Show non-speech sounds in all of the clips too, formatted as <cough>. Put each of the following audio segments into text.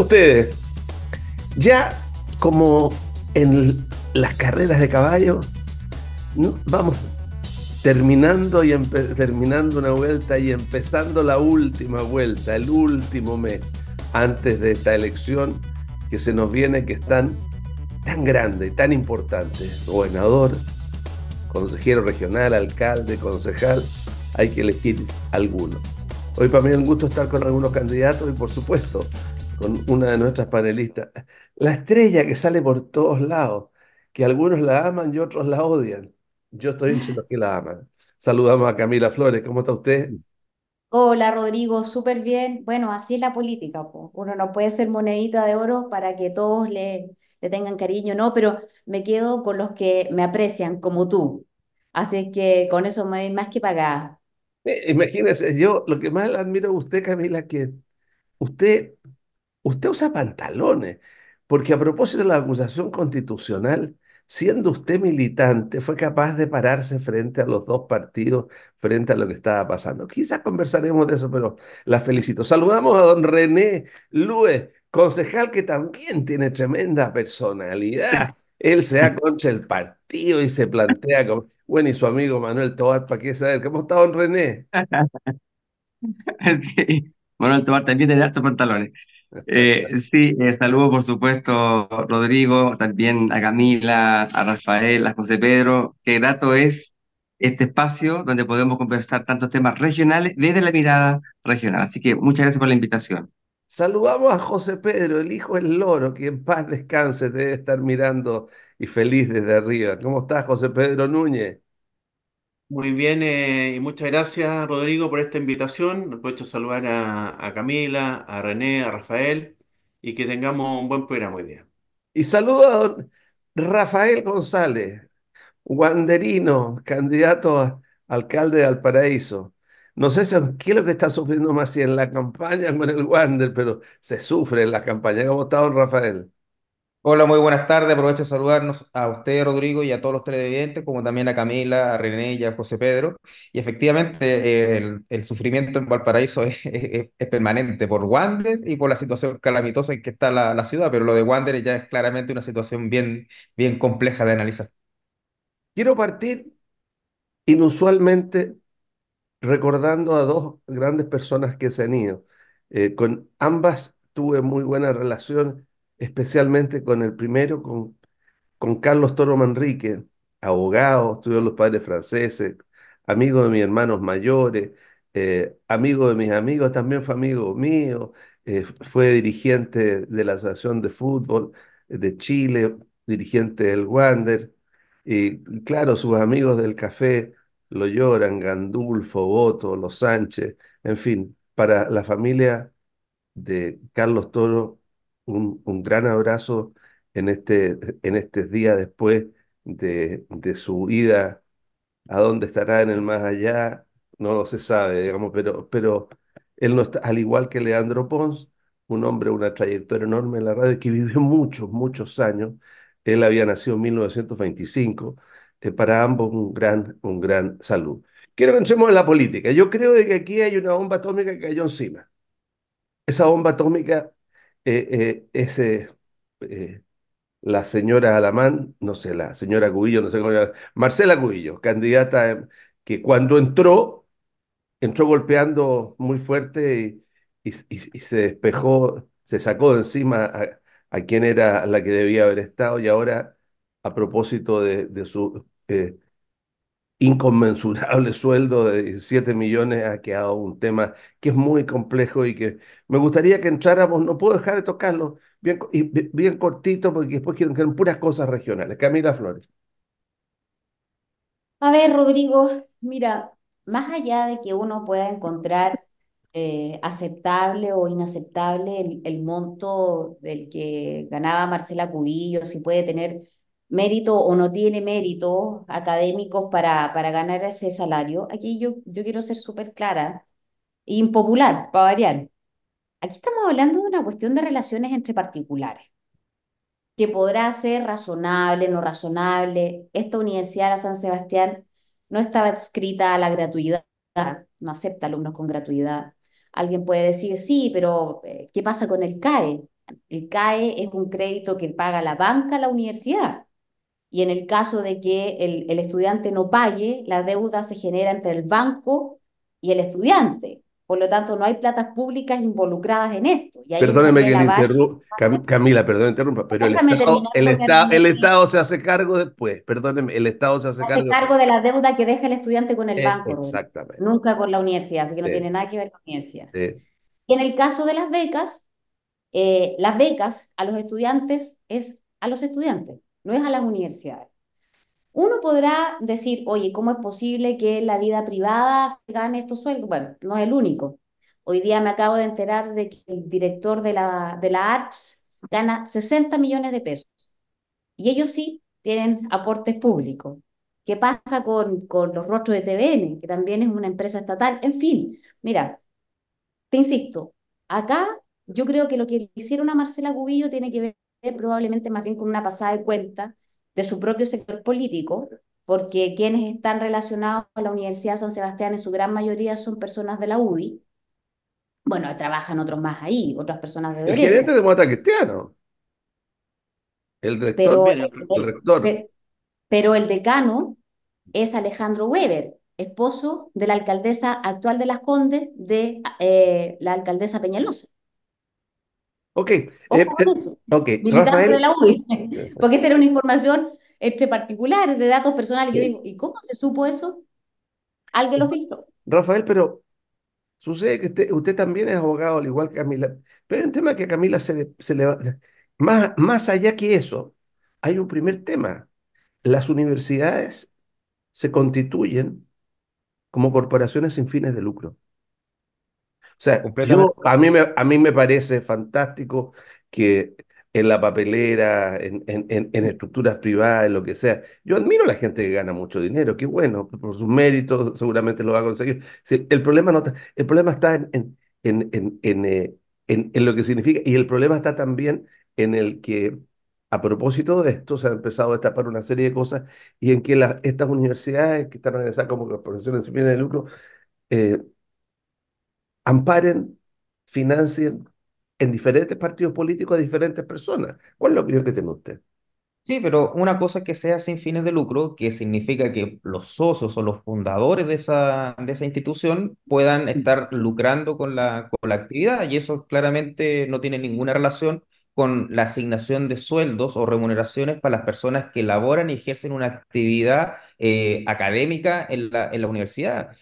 ustedes? Ya como en las carreras de caballo, vamos terminando, y terminando una vuelta y empezando la última vuelta, el último mes, antes de esta elección que se nos viene, que es tan, tan grande, tan importante. Gobernador, consejero regional, alcalde, concejal, hay que elegir alguno. Hoy para mí es un gusto estar con algunos candidatos y por supuesto con una de nuestras panelistas, la estrella que sale por todos lados, que algunos la aman y otros la odian. Yo estoy entre que la aman. Saludamos a Camila Flores, ¿cómo está usted? Hola Rodrigo, súper bien. Bueno, así es la política, uno no puede ser monedita de oro para que todos le, le tengan cariño, no, pero me quedo con los que me aprecian, como tú. Así que con eso me doy más que pagada. Eh, imagínese, yo lo que más admiro a usted, Camila, que usted usted usa pantalones, porque a propósito de la acusación constitucional, siendo usted militante, fue capaz de pararse frente a los dos partidos, frente a lo que estaba pasando. Quizás conversaremos de eso, pero la felicito. Saludamos a don René Lue, concejal que también tiene tremenda personalidad. <laughs> Él se da contra el partido y se plantea como, bueno, y su amigo Manuel Tobar, ¿para qué saber? ¿Cómo está don René? <laughs> Manuel Tobar también tiene hartos pantalones. Eh, sí, eh, saludo por supuesto Rodrigo, también a Camila, a Rafael, a José Pedro. Qué grato es este espacio donde podemos conversar tantos temas regionales desde la mirada regional. Así que muchas gracias por la invitación. Saludamos a José Pedro, el hijo del loro, que en paz descanse, debe estar mirando y feliz desde arriba. ¿Cómo estás, José Pedro Núñez? Muy bien, eh, y muchas gracias Rodrigo por esta invitación. Aprovecho a saludar a, Camila, a René, a Rafael y que tengamos un buen programa hoy día. Y saludo a Rafael González, Wanderino, candidato a alcalde de Valparaíso. No sé si, qué es lo que está sufriendo más si en la campaña con el Wander, pero se sufre en la campaña. ¿Cómo está don Rafael? Hola, muy buenas tardes. Aprovecho de saludarnos a usted, Rodrigo, y a todos los televidentes, como también a Camila, a René y a José Pedro. Y efectivamente, el, sufrimiento en Valparaíso <laughs> es, permanente por Wander y por la situación calamitosa en que está la, ciudad, pero lo de Wander ya es claramente una situación bien, bien compleja de analizar. Quiero partir inusualmente recordando a dos grandes personas que se han ido. Eh, con ambas tuve muy buena relación especialmente con el primero, con, con Carlos Toro Manrique, abogado, estudió los padres franceses, amigo de mis hermanos mayores, eh, amigo de mis amigos, también fue amigo mío, eh, fue dirigente de la Asociación de Fútbol de Chile, dirigente del Wander, y claro, sus amigos del café lo lloran, Gandulfo, Boto, Los Sánchez, en fin, para la familia de Carlos Toro un, gran abrazo en este, en este día después de, su ida a dónde estará en el más allá, no lo se sabe, digamos, pero, pero él no está, al igual que Leandro Pons, un hombre, una trayectoria enorme en la radio, que <laughs> vivió muchos, muchos años. Él había nacido en 1925. Eh, para ambos un gran, un gran saludo. Quiero que entremos en la política. Yo creo de que aquí hay una bomba atómica que cayó encima. Esa bomba atómica eh, eh, ese, eh, la señora Alamán, no sé, la señora Cubillo, no sé cómo llama, Marcela Cubillo, candidata que cuando entró, entró golpeando muy fuerte y, y, se despejó, se sacó de encima a, quién quien era la que debía haber estado y ahora, a propósito de, su inconmensurable <laughs> sueldo de 7 millones ha quedado un tema que es muy complejo y que me gustaría que entráramos, no puedo dejar de tocarlo, bien, bien cortito, porque después quiero que sean puras cosas regionales. Camila Flores. A ver, Rodrigo, mira, más allá de que uno pueda encontrar eh, aceptable o inaceptable el, el monto del que ganaba Marcela Cubillo, si puede tener mérito o no tiene méritos académicos para, para ganar ese salario, aquí yo, yo quiero ser súper clara impopular, para variar. Aquí estamos hablando de una cuestión de relaciones entre particulares, que podrá ser razonable, no razonable. Esta Universidad de San Sebastián no estaba adscrita a la gratuidad, no acepta alumnos con gratuidad. Alguien puede decir, sí, pero eh, ¿qué pasa con el CAE? El CAE es un crédito que paga la banca a la universidad y en el caso de que el, estudiante no pague, la deuda se genera entre el banco y el estudiante. Por lo tanto, no hay platas públicas involucradas en esto. Perdóneme que, le interrumpa, Camila, perdón, interrumpa, pero el Estado, el, Estado, se hace cargo después, perdóneme, el Estado se hace, se hace cargo, de la deuda que deja el estudiante con el eh, banco. Exactamente. nunca con la universidad, así que no tiene nada que ver con la universidad. Y en el caso de las becas, eh, las becas a los estudiantes es a los estudiantes no es a las universidades. Uno podrá decir, oye, ¿cómo es posible que la vida privada se gane estos sueldos? Bueno, no es el único. Hoy día me acabo de enterar de que el director de la, de la ARCS gana 60 millones de pesos. Y ellos sí tienen aportes públicos. ¿Qué pasa con, con los rostros de TVN, que también es una empresa estatal? En fin, mira, te insisto, acá yo creo que lo que hicieron a Marcela Cubillo tiene que ver probablemente más bien con una pasada de cuenta de su propio sector político, porque quienes están relacionados con la Universidad de San Sebastián en su gran mayoría son personas de la UDI. Bueno, trabajan otros más ahí, otras personas de derecha. El gerente de Mota Cristiano. El rector. Pero, el, decano es Alejandro Weber, esposo de la alcaldesa actual de Las Condes, de eh, la alcaldesa Peñalosa. Ok. Eh, eh, de la <laughs> Porque esta era una información entre particular, de datos personales. Yo digo, ¿y cómo se supo eso? Alguien lo filtró. Rafael, pero sucede que usted, también es abogado, al igual que Camila. Pero el tema que Camila se, se Más, más allá que eso, hay un primer tema. Las universidades se constituyen como corporaciones sin fines de lucro. O sea, a, mí me, a mí me parece fantástico que en la papelera, en, en, en, estructuras privadas, en lo que sea. Yo admiro a la gente que gana mucho dinero, qué bueno, por sus méritos seguramente lo va a conseguir. el, problema no está, el problema está en, eh, en, en, lo que significa y el problema está también en el que, a propósito de esto, se han empezado a destapar una serie de cosas y en que estas universidades que están organizadas como corporaciones sin fines de lucro, eh, amparen, financien en diferentes partidos políticos a diferentes personas. ¿Cuál es la opinión que tiene usted? Sí, pero una cosa es que sea sin fines de lucro, que significa que los socios o los fundadores de esa, de esa institución puedan estar lucrando con la, la actividad y eso claramente no tiene ninguna relación con la asignación de sueldos o remuneraciones para las personas que laboran y ejercen una actividad eh, académica en la, en la universidad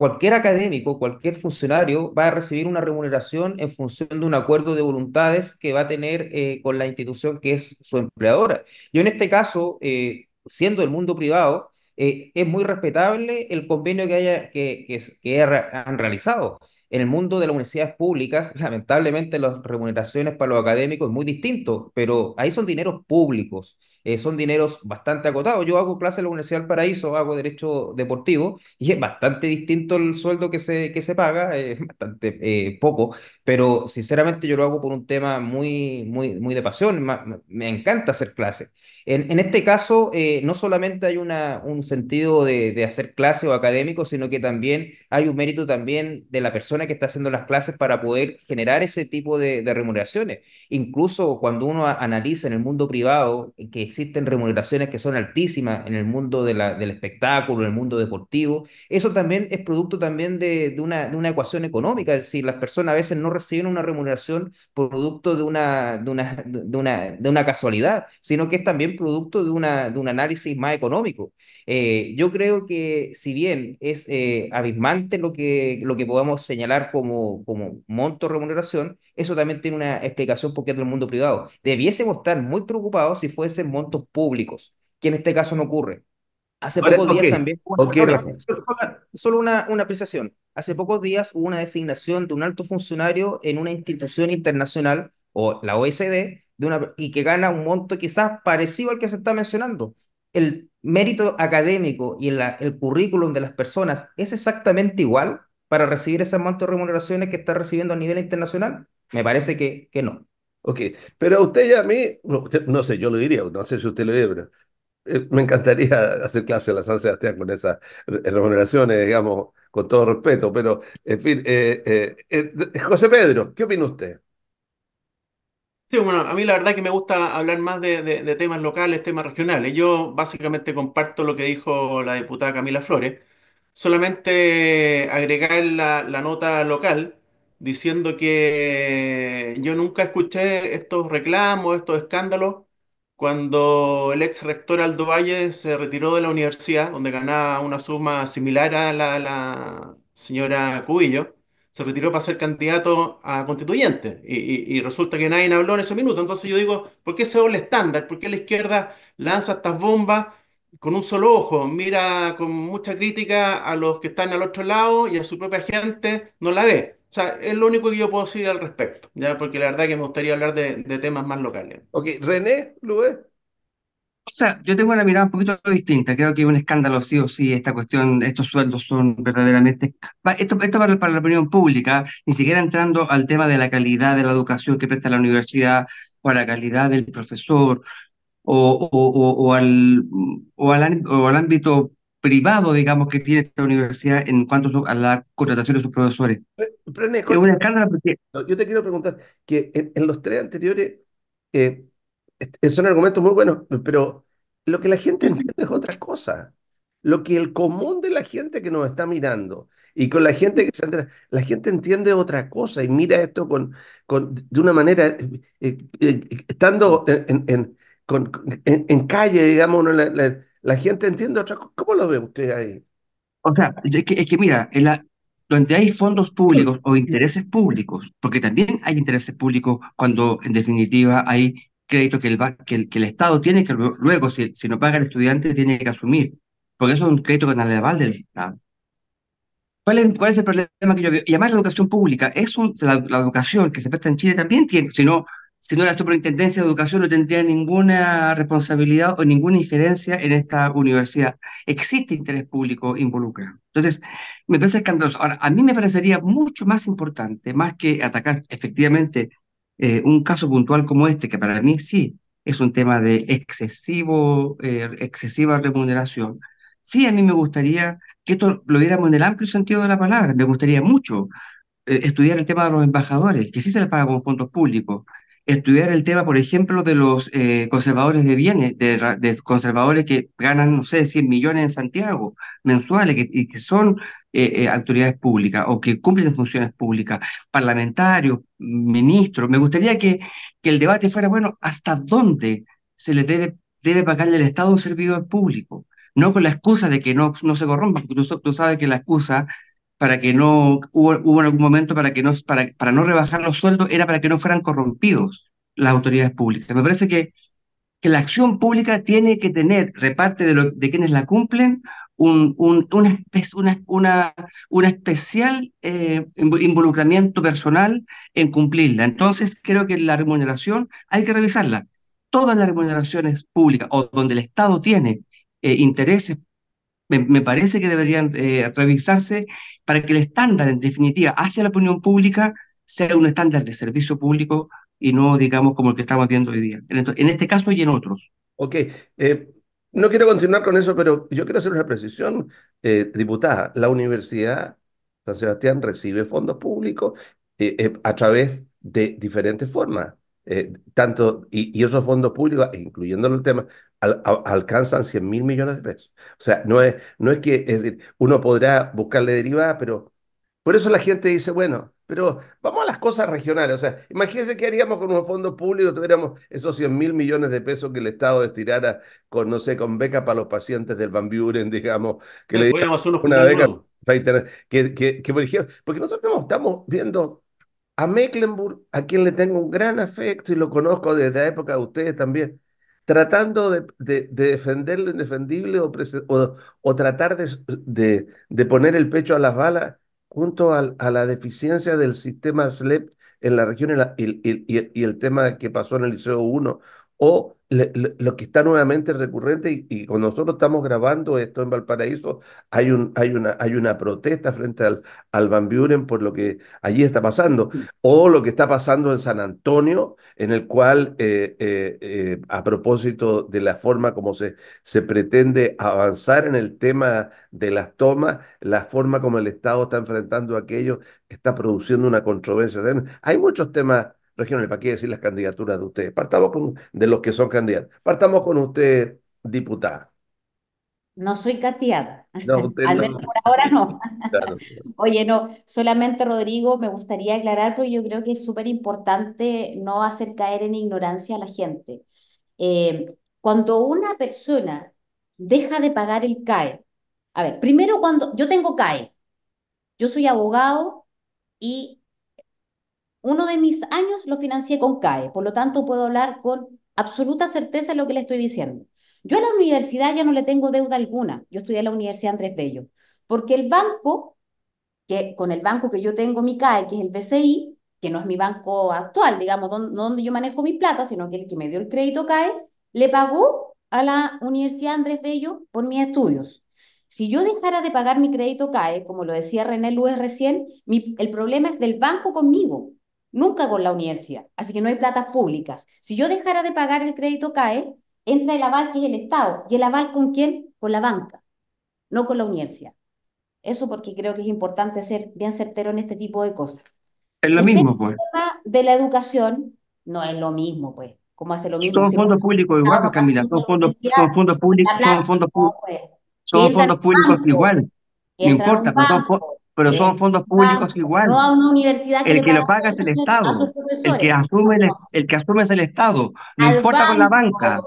cualquier académico, cualquier funcionario va a recibir una remuneración en función de un acuerdo de voluntades que va a tener eh, con la institución que es su empleadora. Yo en este caso, eh, siendo el mundo privado, eh, es muy respetable el convenio que, haya, que, que, que han realizado. En el mundo de las universidades públicas, <laughs> lamentablemente las remuneraciones para los académicos es muy distinto, pero ahí son dineros públicos. Eh, son dineros bastante acotados. Yo hago clases en la Universidad del Paraíso, hago derecho deportivo, y es bastante distinto el sueldo que se, que se paga, es <laughs> bastante eh, poco, pero sinceramente yo lo hago por un tema muy, muy, muy de pasión, me encanta hacer clases. En, este caso, eh, no solamente hay una, un sentido de, de, hacer clases o académico, sino que también hay un mérito también de la persona que está haciendo las clases para poder generar ese tipo de, de remuneraciones. Incluso cuando uno analiza en el mundo privado eh, que existen remuneraciones que son altísimas en el mundo de la, del espectáculo, en el mundo deportivo, eso también es producto también de, de, una, de una ecuación económica, es decir, las personas a veces no reciben una remuneración producto de una, de una, casualidad, sino que es también producto de, una, de un análisis más económico. Eh, yo creo que si bien es eh, abismante lo que, lo que podamos señalar como, como monto remuneración, eso también tiene una explicación porque es del mundo privado. Debiésemos estar muy preocupados si fuesen montos públicos, que en este caso no ocurre. Hace pocos días también. solo, una, una apreciación. Hace pocos días hubo una designación de un alto funcionario en una institución internacional o la OECD de una, y que gana un monto quizás parecido al que se está mencionando. El mérito académico y el currículum de las personas es exactamente igual para recibir ese monto de remuneraciones que está recibiendo a nivel internacional. Me parece que, que no. Ok, pero a usted y a mí, no sé, yo lo diría, no sé si usted lo diría, pero eh, me encantaría <laughs> hacer clase a la San Sebastián con esas eh, remuneraciones, digamos, con todo respeto, pero, en fin, eh, José Pedro, ¿qué opina usted? Sí, bueno, a mí la verdad que me gusta hablar más de, temas locales, temas regionales. Yo básicamente comparto lo que dijo la diputada Camila Flores, solamente agregar la nota local diciendo que yo nunca escuché estos reclamos, estos escándalos cuando el ex rector Aldo Valle se retiró de la universidad, donde ganaba una suma similar a la, señora Cubillo, se retiró para ser candidato a constituyente y, y, resulta que nadie habló en ese minuto. Entonces yo digo, ¿por qué ese doble estándar? ¿Por qué la izquierda lanza estas bombas con un solo ojo? Mira con mucha crítica a los que están al otro lado y a su propia gente, no la ve. O sea, es lo único que yo puedo decir al respecto, ya porque la verdad que me gustaría hablar de, temas más locales. Ok, René, Lube. O sea, yo tengo una mirada un poquito distinta. Creo que es un escándalo, sí o sí, esta cuestión, estos sueldos son verdaderamente... Esto, esto para, la opinión pública, ni siquiera entrando al tema de la calidad de la educación que presta la universidad o a la calidad del profesor o, o, o, o al, al, al ámbito privado, digamos, que tiene esta universidad en cuanto a la contratación de sus profesores. es Yo te quiero preguntar, que en, los tres anteriores eh, eh, son argumentos muy buenos, pero lo que la gente entiende es otra cosa. Lo que el común de la gente que nos está mirando y con la gente que se entra, la gente entiende otra cosa y mira esto con, de una manera, eh, estando en, en, calle, digamos, en la la gente entiende otra cosa. ¿Cómo lo ve usted ahí? O sea, es que, mira, donde hay fondos públicos o intereses públicos, porque también hay intereses públicos cuando en definitiva hay crédito que el, que el, Estado tiene que luego, si, si no paga el estudiante, tiene que asumir, porque eso es un crédito aval del Estado. ¿Cuál es, el problema que yo veo? Y además la educación pública, es la, la, educación que se presta en Chile también tiene, si no, si no la Superintendencia de Educación no tendría ninguna responsabilidad o ninguna injerencia en esta universidad. Existe interés público involucrado. Entonces, me parece escandaloso. Ahora, a mí me parecería mucho más importante, más que atacar efectivamente eh, un caso puntual como este, que para mí sí es un tema de excesivo, eh, excesiva remuneración. Sí, a mí me gustaría que esto lo viéramos en el amplio sentido de la palabra. Me gustaría mucho eh, estudiar el tema de los embajadores, que sí se les paga con fondos públicos estudiar el tema, por ejemplo, de los eh, conservadores de bienes, de, conservadores que ganan, no sé, 100 millones en Santiago mensuales que, y que son eh, eh, autoridades públicas o que cumplen funciones públicas, parlamentarios, ministros. Me gustaría que, que el debate fuera, bueno, ¿hasta dónde se le debe, debe pagarle Estado un servidor público? No con la excusa de que no, no se corrompa, porque tú sabes que la excusa para que no, hubo, en algún momento para que no, para, para no rebajar los sueldos, era para que no fueran corrompidos las autoridades públicas. Me parece que, que la acción pública tiene que tener, reparte de, de quienes la cumplen, un, un una, una, especial eh, involucramiento personal en cumplirla. Entonces, creo que la remuneración hay que revisarla. Todas las remuneraciones públicas o donde el Estado tiene eh, intereses me, parece que deberían eh, revisarse para que el estándar, en definitiva, hacia la opinión pública sea un estándar de servicio público y no, digamos, como el que estamos viendo hoy día, en, este caso y en otros. Ok, eh, no quiero continuar con eso, pero yo quiero hacer una precisión, eh, diputada. La Universidad San Sebastián recibe fondos públicos a través de diferentes formas. tanto, y, esos fondos públicos, incluyendo el tema alcanzan 100 mil millones de pesos. O sea, no es, no es que, uno podrá buscarle derivadas, pero por eso la gente dice, bueno, pero vamos a las cosas regionales. O sea, imagínense qué haríamos con un fondo público, tuviéramos esos 100 mil millones de pesos que el Estado estirara con, no sé, con beca para los pacientes del Van Buren, <laughs> digamos, que le diera una beca porque nosotros estamos viendo a Mecklenburg, a quien le tengo un gran afecto y lo conozco desde la época de ustedes también tratando de, de, defender lo indefendible o, o, tratar de, poner el pecho a las balas junto a, la deficiencia del sistema SLEP en la región y, el tema que pasó en el Liceo 1, o lo que está nuevamente recurrente y, cuando nosotros estamos grabando esto en Valparaíso, hay, un, hay, una, hay una protesta frente al, al Van Buren por lo que allí está pasando, mm. o lo que está pasando en San Antonio, en el cual, eh, eh, eh, a propósito de la forma como se, se pretende avanzar en el tema de las tomas, la forma como el Estado está enfrentando aquello está produciendo una controversia. Hay muchos temas regionales, ¿para qué decir las candidaturas de ustedes? Partamos con, de los que son candidatos. Partamos con usted, diputada. No soy cateada. No, Al menos por ahora no. <laughs> Oye, no, solamente Rodrigo, me gustaría aclarar, porque yo creo que es súper importante no hacer caer en ignorancia a la gente. Eh, cuando una persona deja de pagar el CAE, a ver, primero cuando yo tengo CAE, yo soy abogado y uno de mis años lo financié con CAE, por lo tanto puedo hablar con absoluta certeza de lo que le estoy diciendo. Yo a la universidad ya no le tengo deuda alguna. Yo estudié en la Universidad Andrés Bello, porque el banco, que con el banco que yo tengo mi CAE, que es el BCI, que no es mi banco actual, digamos, donde yo manejo mi plata, sino que el que me dio el crédito CAE, le pagó a la Universidad Andrés Bello por mis estudios. Si yo dejara de pagar mi crédito CAE, como lo decía René Luis recién, el problema es del banco conmigo nunca con la universidad. Así que no hay platas públicas. Si yo dejara de pagar el crédito CAE, entra el aval que es el Estado. ¿Y el aval con quién? Con la banca, no con la universidad. Eso porque creo que es importante ser bien certero en este tipo de cosas. Es lo mismo, este pues. El tema de la educación no es lo mismo, pues. Como hace lo mismo. Pues, son fondos públicos igual, Camila. Son fondos, pues. públicos, son fondos, son fondos públicos igual. No importa, pero pues, pero son fondos públicos igual. el que lo paga es el Estado. El que, asume el, que asume es el Estado. No importa con la banca.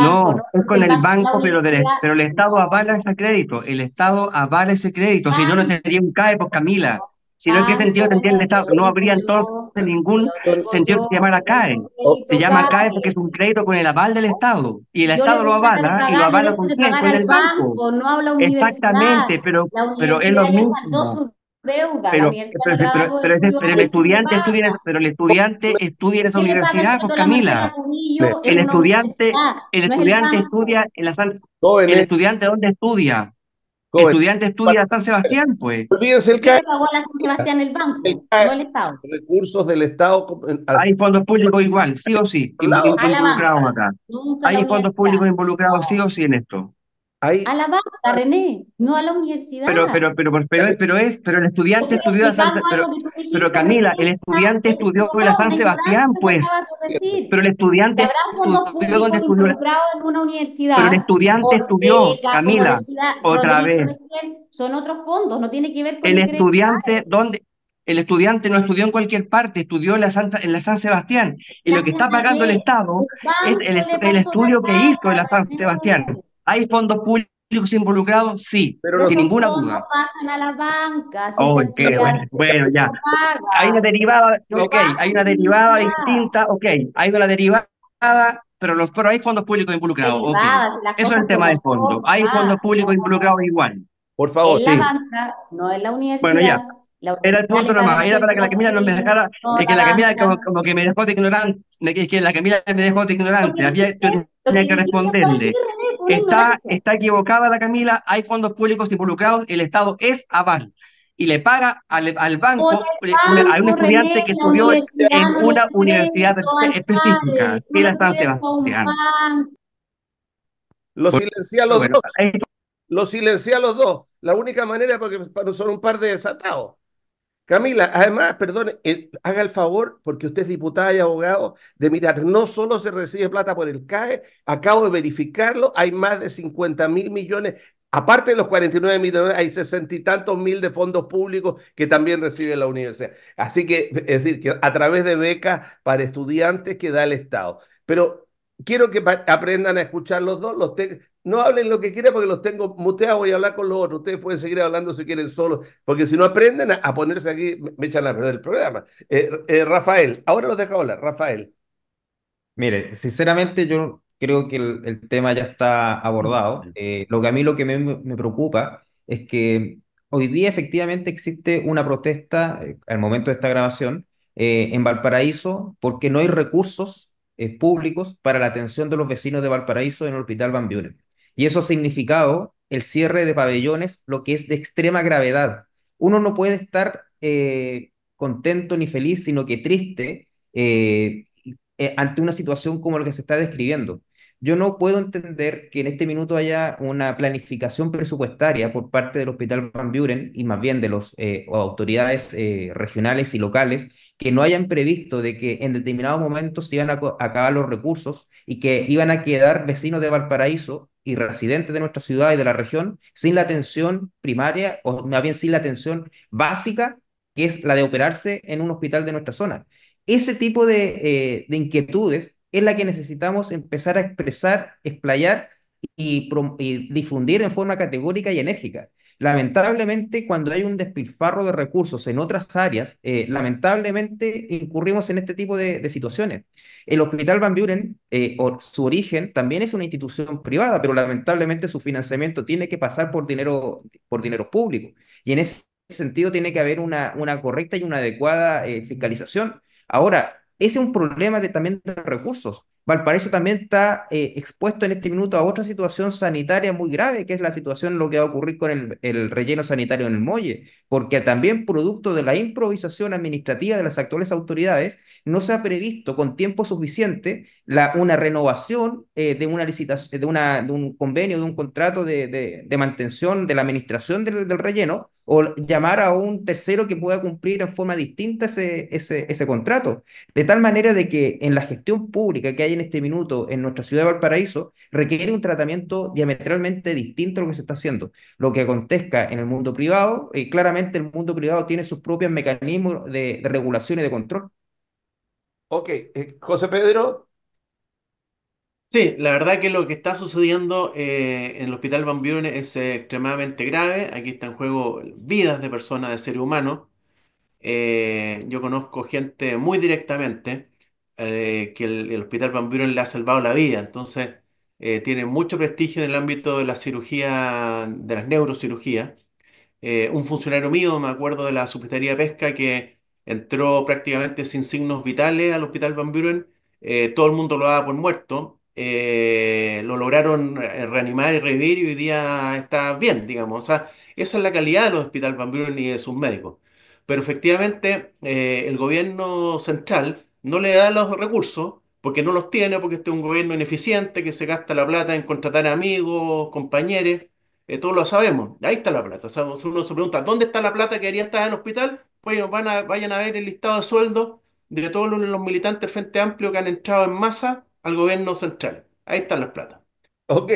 no, es con el, banco, pero, pero el Estado avala ese crédito. El Estado avala ese crédito. Si no, no ah. un CAE, por Camila. Sino no, en qué ah, sentido tendría el Estado, que no habría entonces ningún sentido que se llamara CAE. Se llama CAE porque es un crédito con el aval del Estado. Y el Estado lo avala, y lo avala con, el banco. Exactamente, pero, pero es lo mismo. pero, el estudiante estudia, pero el estudiante estudia en esa universidad, con pues, Camila. El estudiante, el estudiante estudia en la el estudiante dónde estudia, Estudiante estudia a San Sebastián, pues. Olvídense el CAE. San Sebastián el banco, el no el Estado. Recursos del Estado. Hay fondos públicos igual, sí o sí, involucrados acá. Hay fondos públicos involucrados sí o sí en esto. A la banda, René, no a la universidad. Pero, pero, pero, pero, pero es, pero el estudiante estudió la San pero, pero Camila, el ah, estudiante estudió en la San Sebastián, pues. Pero el estudiante estudió en una universidad. el estudiante estudió, Camila, otra vez. Son otros fondos, no tiene que ver con el estudiante donde el estudiante no estudió en cualquier parte, estudió en la, Santa, en la San Sebastián. Y lo que está pagando el Estado es el, estudio que hizo en la San Sebastián. ¿Hay fondos públicos involucrados? Sí, sin ninguna duda. No pasan a las bancas. Oh, bueno, ya. hay una derivada, hay una derivada distinta, ok, hay una derivada pero, los, pero hay fondos públicos involucrados. Eso es el tema de fondo. Hay fondos públicos involucrados igual. Por favor. no en la universidad. Bueno, ya era el punto nomás, era para que la Camila no me dejara, que la Camila como, que me dejó de ignorante, es que la Camila me dejó de ignorante, había que responderle. Está, está equivocada la Camila, hay fondos públicos involucrados, el Estado es aval y le paga al, al banco a eh, un estudiante que estudió en una universidad específica, que la San Sebastián. Lo silencia los dos. Lo silencia los dos. La única manera porque son un par de desatados. Camila, además, perdone, haga el favor, porque usted es diputada y abogado, de mirar, no solo se recibe plata por el CAE, acabo de verificarlo, hay más de 50 mil millones, aparte de los 49 millones, hay sesenta y tantos mil de fondos públicos que también recibe la universidad. Así que, es decir, que a través de becas para estudiantes que da el Estado. Pero quiero que aprendan a escuchar los dos, los no hablen lo que quieran porque los tengo muteados. Voy a hablar con los otros. Ustedes pueden seguir hablando si quieren solos, porque si no aprenden a, ponerse aquí, me, echan la perder el programa. Eh, eh, Rafael, ahora los dejo hablar. Rafael. Mire, sinceramente yo creo que el, tema ya está abordado. Eh, lo que a mí lo que me, me, preocupa es que hoy día efectivamente existe una protesta, al momento de esta grabación, en Valparaíso, porque no hay recursos públicos para la atención de los vecinos de Valparaíso en el Hospital Van Buren. Y eso ha significado el cierre de pabellones, lo que es de extrema gravedad. Uno no puede estar eh, contento ni feliz, sino que triste eh, eh, ante una situación como la que se está describiendo. Yo no puedo entender que en este minuto haya una planificación presupuestaria por parte del Hospital Van Buren y más bien de las autoridades regionales y locales que no hayan previsto de que en determinados momentos se iban a acabar los recursos y que iban a quedar vecinos de Valparaíso y residentes de nuestra ciudad y de la región sin la atención primaria o más bien sin la atención básica que es la de operarse en un hospital de nuestra zona. Ese tipo de, eh, inquietudes es la que necesitamos empezar a expresar, explayar y difundir en forma categórica y enérgica. Lamentablemente, cuando hay un despilfarro de recursos en otras áreas, eh, lamentablemente incurrimos en este tipo de, situaciones. El Hospital Van Buren, eh, su origen también es una institución privada, pero lamentablemente su financiamiento tiene que pasar por dinero, por dinero público. Y en ese sentido tiene que haber una, correcta y una adecuada eh, fiscalización. Ahora, ese es un problema de, también de recursos. Valparaíso también está eh, expuesto en este minuto a otra situación sanitaria muy grave, que es la situación lo que va a ocurrir con el, relleno sanitario en el muelle, porque también producto de la improvisación administrativa de las actuales autoridades, no se ha previsto con tiempo suficiente la, una renovación eh, de, una licitación, de, un convenio, de un contrato de, de mantención de la administración del relleno, o llamar a un tercero que pueda cumplir en forma distinta ese, ese, ese, contrato. De tal manera de que en la gestión pública que hay en este minuto en nuestra ciudad de Valparaíso requiere un tratamiento diametralmente distinto a lo que se está haciendo. Lo que acontezca en el mundo privado, y eh, claramente el mundo privado tiene sus propios mecanismos de, regulación y de control. Ok, eh, José Pedro, Sí, la verdad que lo que está sucediendo eh, en el Hospital Van Buren es eh, extremadamente grave. Aquí está en juego vidas de personas, de seres humanos. Eh, yo conozco gente muy directamente que el, Hospital Van Buren le ha salvado la vida. Entonces, tiene mucho prestigio en el ámbito de la cirugía, de las neurocirugías. un funcionario mío, me acuerdo de la Subsecretaría de Pesca, que entró prácticamente sin signos vitales al Hospital Van Buren. todo el mundo lo daba por muerto. Eh, lo lograron reanimar y revivir y hoy día está bien, digamos. O esa es la calidad del Hospital hospitales y de sus médicos. Pero efectivamente eh, el gobierno central no le da los recursos porque no los tiene, porque este es un gobierno ineficiente que se gasta la plata en contratar amigos, compañeros, eh, todos lo sabemos, ahí está la plata. O uno se pregunta, ¿dónde está la plata que haría estar en el hospital? Pues van a, vayan a ver el listado de sueldos de todos los, militantes del Frente Amplio que han entrado en masa al gobierno central. Ahí están las plata. Ok.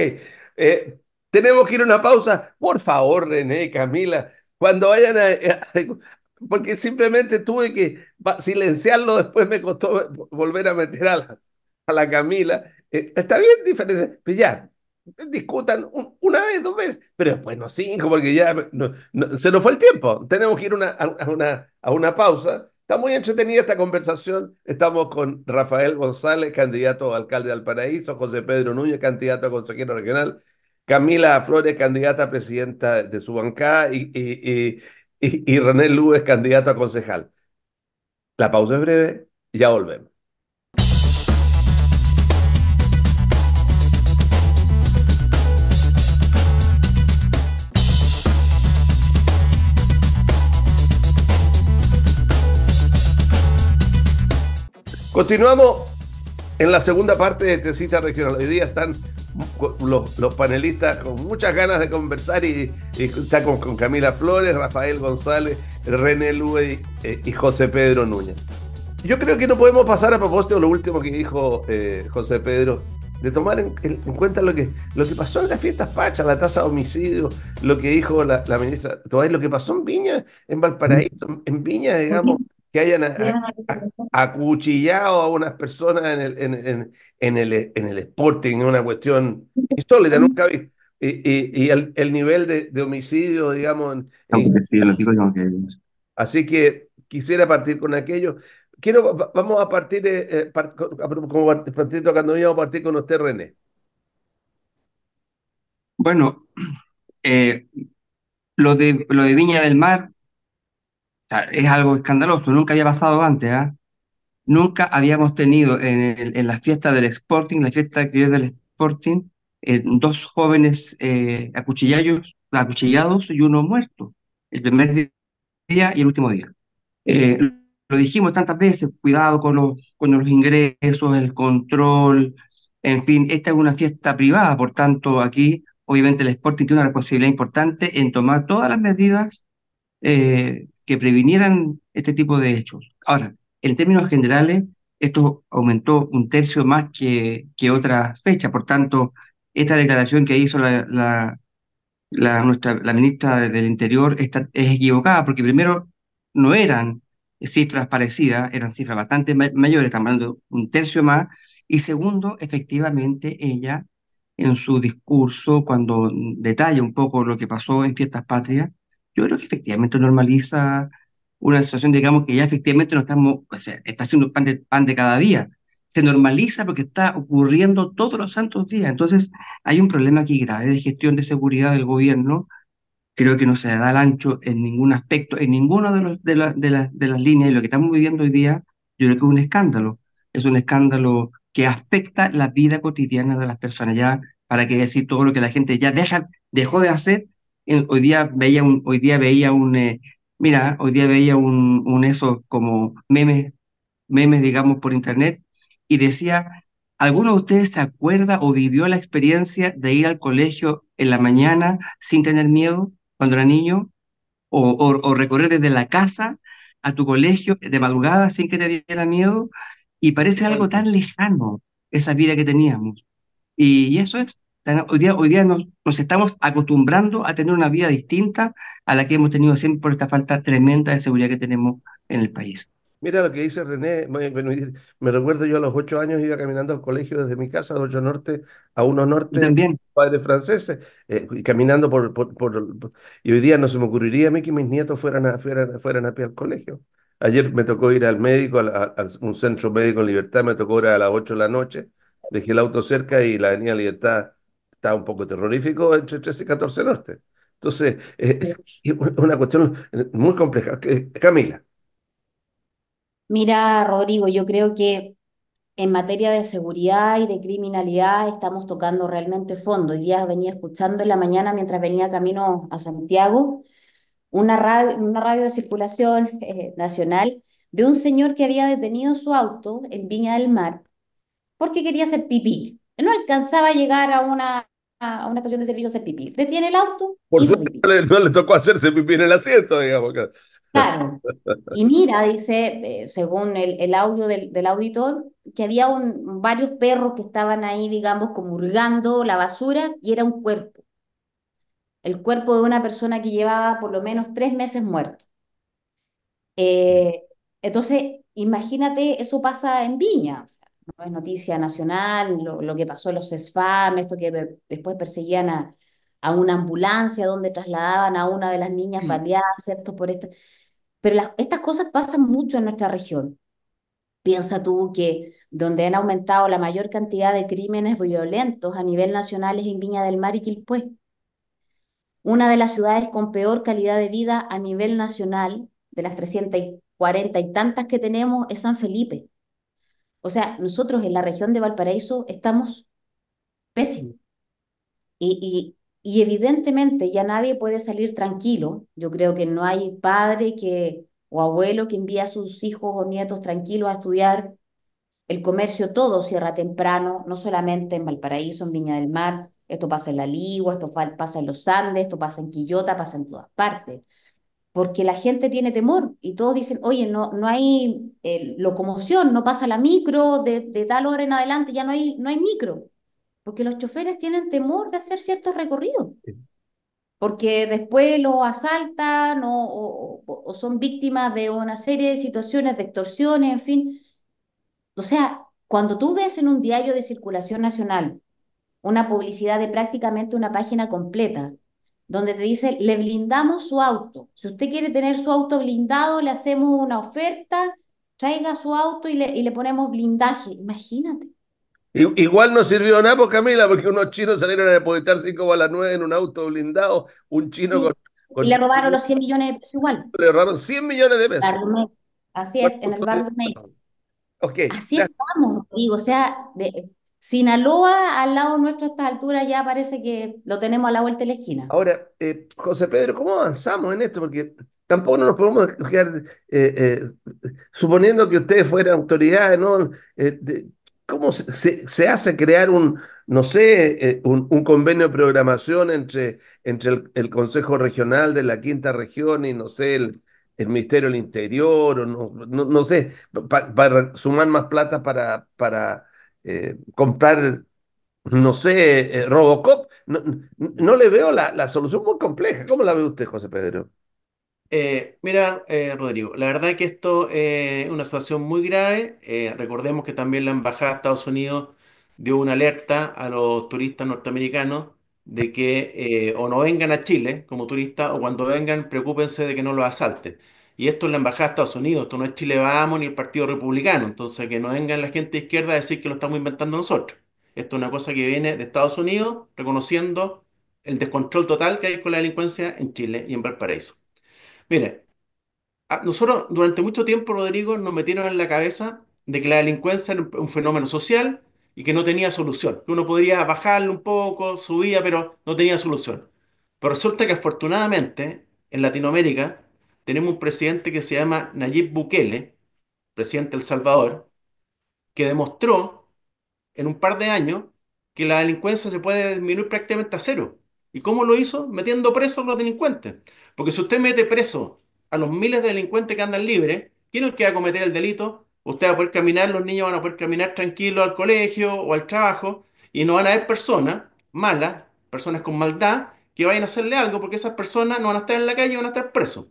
Eh, tenemos que ir a una pausa. Por favor, René, Camila, cuando vayan a, eh, <laughs> porque simplemente tuve que silenciarlo, después me costó volver a meter a la, a la Camila. Eh, está bien, diferencia, Pues ya, discutan una vez, dos veces, pero después no cinco, porque ya se nos fue el tiempo. Tenemos que ir una, a, una, a una pausa Está muy entretenida esta conversación. Estamos con Rafael González, candidato a alcalde de Alparaíso, José Pedro Núñez, candidato a consejero regional, Camila Flores, candidata a presidenta de su bancada, y, y, y, René candidato a concejal. La pausa es breve, ya volvemos. Continuamos en la segunda parte de Tecita Regional. Hoy día están los, panelistas con muchas ganas de conversar y, está con, Camila Flores, Rafael González, René Luey eh, y, José Pedro Núñez. Yo creo que no podemos pasar a propósito lo último que dijo eh, José Pedro, de tomar en, cuenta lo que, lo que pasó en las fiestas Pacha, la tasa de homicidio, lo que dijo la, ministra, todavía lo que pasó en Viña, en Valparaíso, en Viña, digamos que hayan acuchillado a unas personas en el, en, en, en el, en el Sporting, una cuestión insólita, nunca vi. Y, y, el, nivel de, homicidio, digamos. Ah, Así que quisiera partir con aquello. Quiero, vamos a partir, eh, eh, como partir vamos a partir con usted, René. Bueno, eh, lo, de, lo de Viña del Mar es algo escandaloso, nunca había pasado antes. ¿ah? Nunca habíamos tenido en, en, la fiesta del Sporting, la fiesta que yo del Sporting, eh, dos jóvenes eh, acuchillados, y uno muerto, el primer día y el último día. Eh, lo dijimos tantas veces, cuidado con los, con los ingresos, el control, en fin, esta es una fiesta privada, por tanto aquí obviamente el Sporting tiene una responsabilidad importante en tomar todas las medidas eh, que previnieran este tipo de hechos. Ahora, en términos generales, esto aumentó un tercio más que, que otra fecha. Por tanto, esta declaración que hizo la, la, nuestra, la ministra del Interior está, es equivocada, porque primero no eran cifras parecidas, eran cifras bastante mayores, cambiando un tercio más, y segundo, efectivamente ella en su discurso, cuando detalla un poco lo que pasó en ciertas patrias, yo creo que efectivamente normaliza una situación, digamos, que ya efectivamente no estamos, o sea, está haciendo pan de, cada día. Se normaliza porque está ocurriendo todos los santos días. Entonces, hay un problema aquí grave de gestión de seguridad del gobierno. Creo que no se da el ancho en ningún aspecto, en ninguna de, los, de, la, de, las líneas. Y lo que estamos viviendo hoy día, yo creo que es un escándalo. Es un escándalo que afecta la vida cotidiana de las personas. Ya, para qué decir todo lo que la gente ya deja, dejó de hacer hoy día veía un, hoy día veía un, eh, mira, hoy día veía un, un eso como memes, memes, digamos, por internet, y decía, ¿alguno de ustedes se acuerda o vivió la experiencia de ir al colegio en la mañana sin tener miedo cuando era niño? O, o, recorrer desde la casa a tu colegio de madrugada sin que te diera miedo, y parece algo tan lejano esa vida que teníamos. y eso es, Hoy día, hoy día nos, estamos acostumbrando a tener una vida distinta a la que hemos tenido siempre por esta falta tremenda de seguridad que tenemos en el país. Mira lo que dice René, me recuerdo yo a los ocho años iba caminando al colegio desde mi casa de Ocho Norte a Uno Norte, También. padres franceses, eh, caminando por, por, Y hoy día no se me ocurriría a mí que mis nietos fueran a, fueran, a pie al colegio. Ayer me tocó ir al médico, a, un centro médico en Libertad, me tocó ir a las ocho de la noche, dejé el auto cerca y la venía a Libertad está un poco terrorífico entre 13 y 14 norte. Entonces, es, eh, <laughs> una cuestión muy compleja. Eh, Camila. Mira, Rodrigo, yo creo que en materia de seguridad y de criminalidad estamos tocando realmente fondo. Hoy día venía escuchando en la mañana mientras venía camino a Santiago una radio, una radio de circulación eh, nacional de un señor que había detenido su auto en Viña del Mar porque quería hacer pipí. No alcanzaba a llegar a una a una estación de servicio a pipí. Detiene el auto. Por suerte no le, tocó hacerse pipí en el asiento, digamos. Claro. <laughs> Y mira, dice, eh, según el, audio del, auditor, que había un, varios perros que estaban ahí, digamos, comurgando la basura y era un cuerpo. El cuerpo de una persona que llevaba por lo menos tres meses muerto. Eh, entonces, imagínate, eso pasa en Viña. O sea, no es noticia nacional, lo, que pasó en los SFAM, esto que después perseguían a, una ambulancia donde trasladaban a una de las niñas mm. baleadas, ¿cierto? Por esto. Pero estas cosas pasan mucho en nuestra región. Piensa tú que donde han aumentado la mayor cantidad de crímenes violentos a nivel nacional es en Viña del Mar y Quilpué. Una de las ciudades con peor calidad de vida a nivel nacional, de las 340 y tantas que tenemos, es San Felipe. O sea, nosotros en la región de Valparaíso estamos pésimos. Y, y, evidentemente ya nadie puede salir tranquilo. Yo creo que no hay padre que, o abuelo que envíe a sus hijos o nietos tranquilos a estudiar. El comercio todo cierra temprano, no solamente en Valparaíso, en Viña del Mar, esto pasa en La Ligua, esto pasa en los Andes, esto pasa en Quillota, pasa en todas partes porque la gente tiene temor y todos dicen, oye, no, no hay eh, locomoción, no pasa la micro, de, tal hora en adelante ya no hay, no hay micro, porque los choferes tienen temor de hacer ciertos recorridos, porque después los asaltan o, o, o son víctimas de una serie de situaciones, de extorsiones, en fin. O sea, cuando tú ves en un diario de circulación nacional una publicidad de prácticamente una página completa, donde te dice, le blindamos su auto. Si usted quiere tener su auto blindado, le hacemos una oferta, traiga su auto y le, ponemos blindaje. Imagínate. Igual no sirvió nada, por pues, Camila, porque unos chinos salieron a depositar 5 balas 9 en un auto blindado, un chino con, Y le robaron los 100 millones de pesos igual. Le robaron 100 millones de pesos. Así es, en el barrio de Así es, estamos, digo, o sea, Sinaloa, al lado nuestro a estas alturas, ya parece que lo tenemos a la vuelta de la esquina. Ahora, eh, José Pedro, ¿cómo avanzamos en esto? Porque tampoco nos podemos quedar eh, eh, suponiendo que ustedes fueran autoridades, ¿no? ¿Cómo se, hace crear un, no sé, un, convenio de programación entre, entre el, Consejo Regional de la Quinta Región y, no sé, el, Ministerio del Interior, o no, no, sé, para sumar más plata para... para eh, comprar, no sé, eh, Robocop. No, le veo la, solución muy compleja. ¿Cómo la ve usted, José Pedro? Eh, mira, Rodrigo, la verdad es que esto es una situación muy grave. recordemos que también la Embajada de Estados Unidos dio una alerta a los turistas norteamericanos de que o no vengan a Chile como turistas o cuando vengan preocúpense de que no los asalten. Y esto es la Embajada de Estados Unidos, esto no es Chile Vamos ni el Partido Republicano. Entonces, que no vengan la gente de izquierda a decir que lo estamos inventando nosotros. Esto es una cosa que viene de Estados Unidos, reconociendo el descontrol total que hay con la delincuencia en Chile y en Valparaíso. Mire, nosotros durante mucho tiempo, Rodrigo, nos metieron en la cabeza de que la delincuencia era un fenómeno social y que no tenía solución, que uno podría bajarlo un poco, subía, pero no tenía solución. Pero resulta que afortunadamente en Latinoamérica tenemos un presidente que se llama Nayib Bukele, presidente del Salvador, que demostró en un par de años que la delincuencia se puede disminuir prácticamente a cero. ¿Y cómo lo hizo? Metiendo presos a los delincuentes. Porque si usted mete preso a los miles de delincuentes que andan libres, ¿quién es el que va a cometer el delito? Usted va a poder caminar, los niños van a poder caminar tranquilos al colegio o al trabajo y no van a haber personas malas, personas con maldad, que vayan a hacerle algo porque esas personas no van a estar en la calle, van a estar presos.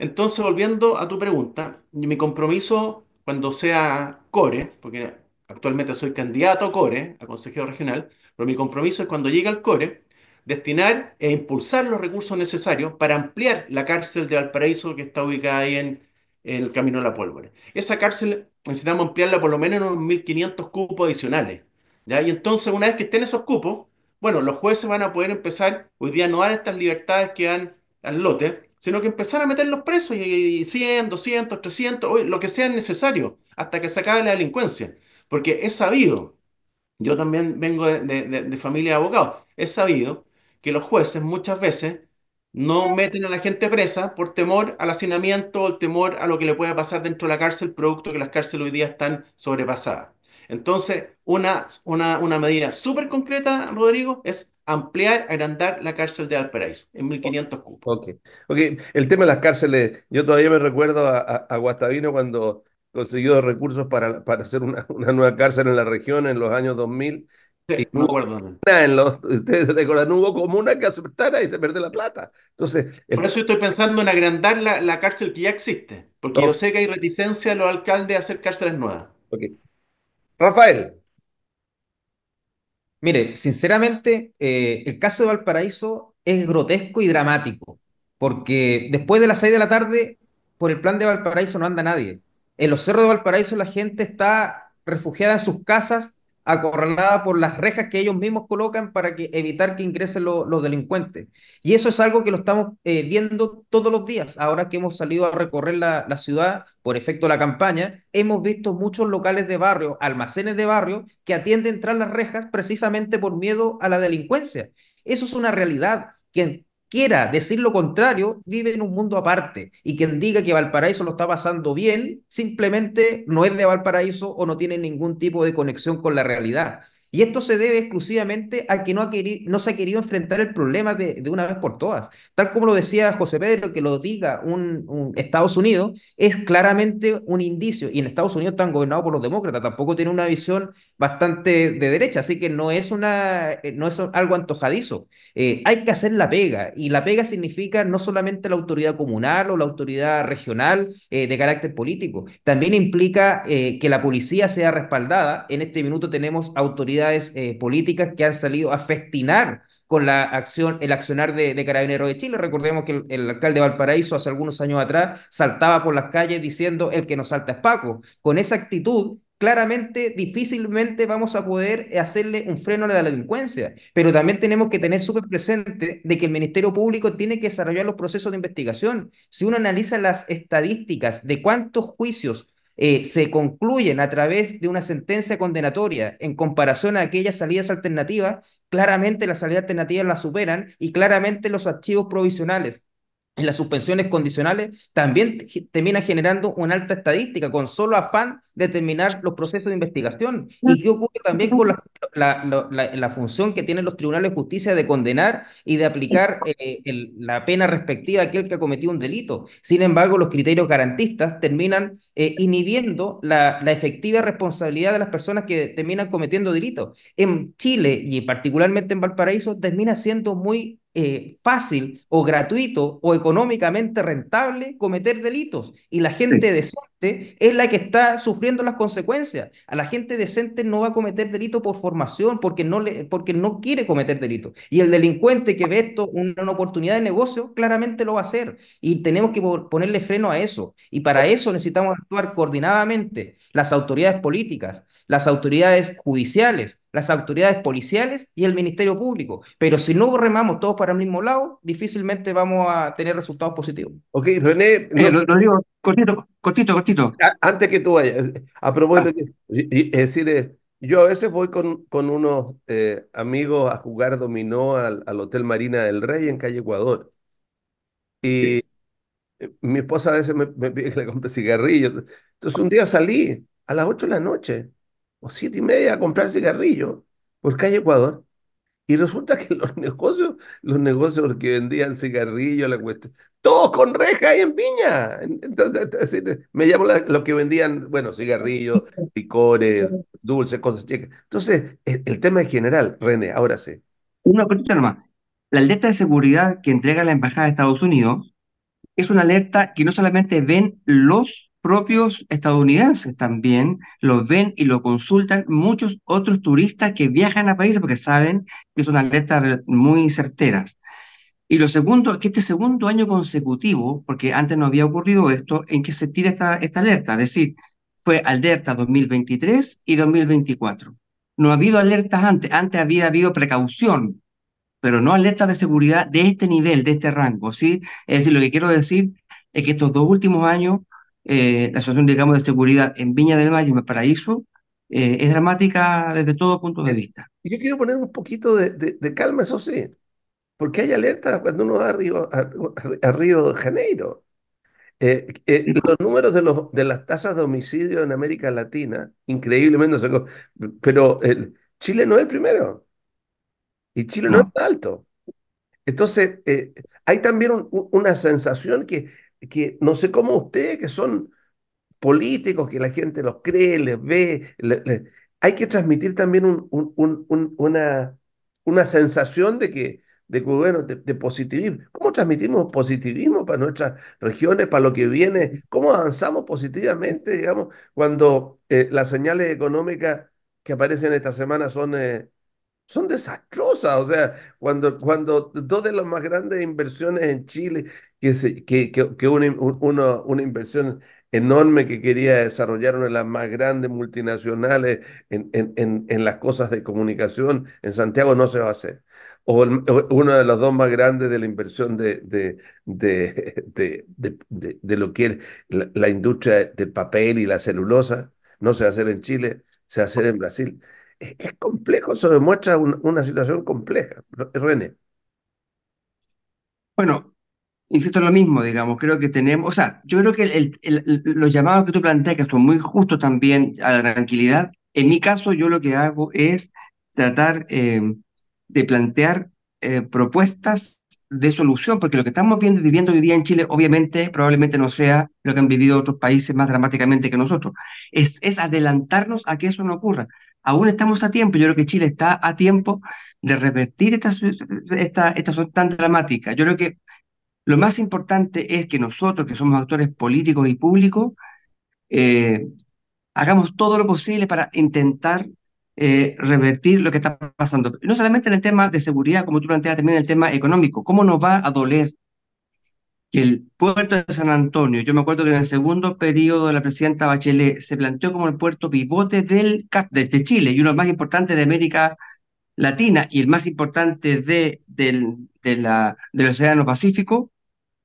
Entonces, volviendo a tu pregunta, mi compromiso cuando sea core, porque actualmente soy candidato a core, a consejero regional, pero mi compromiso es cuando llegue al core, destinar e impulsar los recursos necesarios para ampliar la cárcel de Valparaíso que está ubicada ahí en, el Camino de la Pólvora. Esa cárcel necesitamos ampliarla por lo menos en unos 1.500 cupos adicionales. Y entonces, una vez que estén esos cupos, bueno, los jueces van a poder empezar, hoy día a estas libertades que dan al lote, sino que empezar a meter los presos y, 100, 200, 300, lo que sea necesario, hasta que se acabe la delincuencia. Porque es sabido, yo también vengo de, familia de abogados, es sabido que los jueces muchas veces no meten a la gente presa por temor al hacinamiento o el temor a lo que le pueda pasar dentro de la cárcel, producto que las cárceles hoy día están sobrepasadas. Entonces, una, una, una medida súper concreta, Rodrigo, es ampliar, agrandar la cárcel de Alperaiz en 1500 cupos. Okay. ok, el tema de las cárceles, yo todavía me recuerdo a, a, Guastavino cuando consiguió recursos para, para hacer una, nueva cárcel en la región en los años 2000. no hubo, en los, <laughs> ustedes recuerdan, no hubo comuna que aceptara y se perdió la plata. Entonces, Por eso estoy pensando en agrandar la, cárcel que ya existe, porque yo sé que hay reticencia de los alcaldes a hacer cárceles nuevas. Okay. Rafael, Mire, sinceramente, eh, el caso de Valparaíso es grotesco y dramático, porque después de las 6 de la tarde, por el plan de Valparaíso no anda nadie. En los cerros de Valparaíso la gente está refugiada en sus casas acorralada por las rejas que ellos mismos colocan para que, evitar que ingresen los delincuentes. Y eso es algo que lo estamos eh, viendo todos los días. Ahora que hemos salido a recorrer la, ciudad por efecto de la campaña, hemos visto muchos locales de barrio, almacenes de barrio, que atienden tras las rejas precisamente por miedo a la delincuencia. Eso es una realidad que quiera decir lo contrario, vive en un mundo aparte. Y quien diga que Valparaíso lo está pasando bien, simplemente no es de Valparaíso o no tiene ningún tipo de conexión con la realidad. Y esto se debe exclusivamente a que no, ha querido, no se ha querido enfrentar el problema de, una vez por todas. Tal como lo decía José Pedro, que lo diga un, Estados Unidos, es claramente un indicio. Y en Estados Unidos están gobernados por los demócratas, tampoco tienen una visión bastante de derecha, así que no es, una, eh, no es algo antojadizo. Eh, hay que hacer la pega, y la pega significa no solamente la autoridad comunal o la autoridad regional eh, de carácter político, también implica que la policía sea respaldada. En este minuto tenemos autoridad eh, políticas que han salido a festinar con la acción, el accionar de, carabinero Carabineros de Chile. Recordemos que el, alcalde de Valparaíso hace algunos años atrás saltaba por las calles diciendo el que nos salta es Paco. Con esa actitud, claramente, difícilmente vamos a poder hacerle un freno a la delincuencia. Pero también tenemos que tener súper presente de que el Ministerio Público tiene que desarrollar los procesos de investigación. Si uno analiza las estadísticas de cuántos juicios eh, se concluyen a través de una sentencia condenatoria en comparación a aquellas salidas alternativas, claramente las salidas alternativas las superan y claramente los archivos provisionales en las suspensiones condicionales también termina generando una alta estadística con solo afán de terminar los procesos de investigación. ¿Y qué ocurre también con la, función que tienen los tribunales de justicia de condenar y de aplicar eh, la pena respectiva a aquel que ha cometido un delito? Sin embargo, los criterios garantistas terminan eh, inhibiendo la, efectiva responsabilidad de las personas que terminan cometiendo delitos. En Chile y particularmente en Valparaíso termina siendo muy eh, fácil o gratuito o económicamente rentable cometer delitos. Y la gente de es la que está sufriendo las consecuencias. A la gente decente no va a cometer delito por formación, porque no, le, porque no quiere cometer delito. Y el delincuente que ve esto una, una oportunidad de negocio, claramente lo va a hacer. Y tenemos que ponerle freno a eso. Y para eso necesitamos actuar coordinadamente las autoridades políticas, las autoridades judiciales, las autoridades policiales y el Ministerio Público. Pero si no remamos todos para el mismo lado, difícilmente vamos a tener resultados positivos. Ok, René, cortito, cortito, cortito. Antes que tú vayas, a propósito, ah. es decir, yo a veces voy con, con unos eh, amigos a jugar dominó al, Hotel Marina del Rey en calle Ecuador. Y mi esposa a veces me, me pide que le compre cigarrillos. Entonces un día salí a las 8 de la noche o siete y media a comprar cigarrillos por calle Ecuador y resulta que los negocios, los negocios que vendían cigarrillos, la cuestión, todos con reja y en piña. Entonces, me llamo a los que vendían, bueno, cigarrillos, picores, <laughs> dulces, cosas chicas. Entonces, el, tema es general, René, ahora sí. Una pregunta nomás. La alerta de seguridad que entrega la Embajada de Estados Unidos es una alerta que no solamente ven los propios estadounidenses también lo ven y lo consultan muchos otros turistas que viajan a países porque saben que son alertas muy incerteras. Y lo segundo que este segundo año consecutivo, porque antes no había ocurrido esto, en que se tira esta, esta alerta, es decir, fue alerta 2023 y 2024. No ha habido alertas antes, antes había habido precaución, pero no alertas de seguridad de este nivel, de este rango, ¿sí? Es decir, lo que quiero decir es que estos dos últimos años eh, la situación, digamos, de seguridad en Viña del Mar y en el eh, es dramática desde todo punto de vista. Yo quiero poner un poquito de, calma, eso sí, porque hay alerta cuando uno va a Río, a, Río de Janeiro. Eh, eh, los números de, los, de las tasas de homicidio en América Latina, increíblemente, pero Chile no es el primero. Y Chile no, es alto. Entonces, hay también una sensación que que no sé cómo ustedes, que son políticos, que la gente los cree, les ve, hay que transmitir también un, un, una, una sensación de que, de, bueno, de, positivismo. ¿Cómo transmitimos positivismo para nuestras regiones, para lo que viene? ¿Cómo avanzamos positivamente, digamos, cuando eh, las señales económicas que aparecen esta semana son... Eh, son desastrosas. O sea, cuando, cuando dos de las más grandes inversiones en Chile, que, que, que, una, inversión enorme que quería desarrollar una de las más grandes multinacionales en, en, las cosas de comunicación en Santiago, no se va a hacer. O, uno de los dos más grandes de la inversión <laughs> de, de, de, lo que es la, la industria del papel y la celulosa, no se va a hacer en Chile, se va a hacer en Brasil es complejo, eso demuestra una situación compleja. René. Bueno, insisto en lo mismo, digamos, creo que tenemos, o sea, yo creo que los llamados que tú planteas, que son muy justos también a la tranquilidad, en mi caso yo lo que hago es tratar eh, de plantear eh, propuestas de solución, porque lo que estamos viendo, viviendo hoy día en Chile, obviamente, probablemente no sea lo que han vivido otros países más dramáticamente que nosotros. es adelantarnos a que eso no ocurra aún estamos a tiempo, yo creo que Chile está a tiempo de revertir esta, esta, situación tan dramática. Yo creo que lo más importante es que nosotros, que somos actores políticos y públicos, eh, hagamos todo lo posible para intentar eh, revertir lo que está pasando. No solamente en el tema de seguridad, como tú planteas, también en el tema económico. ¿Cómo nos va a doler que el puerto de San Antonio, yo me acuerdo que en el segundo periodo de la presidenta Bachelet se planteó como el puerto pivote del desde Chile y uno más importantes de América Latina y el más importante de, del, de la, del Océano Pacífico,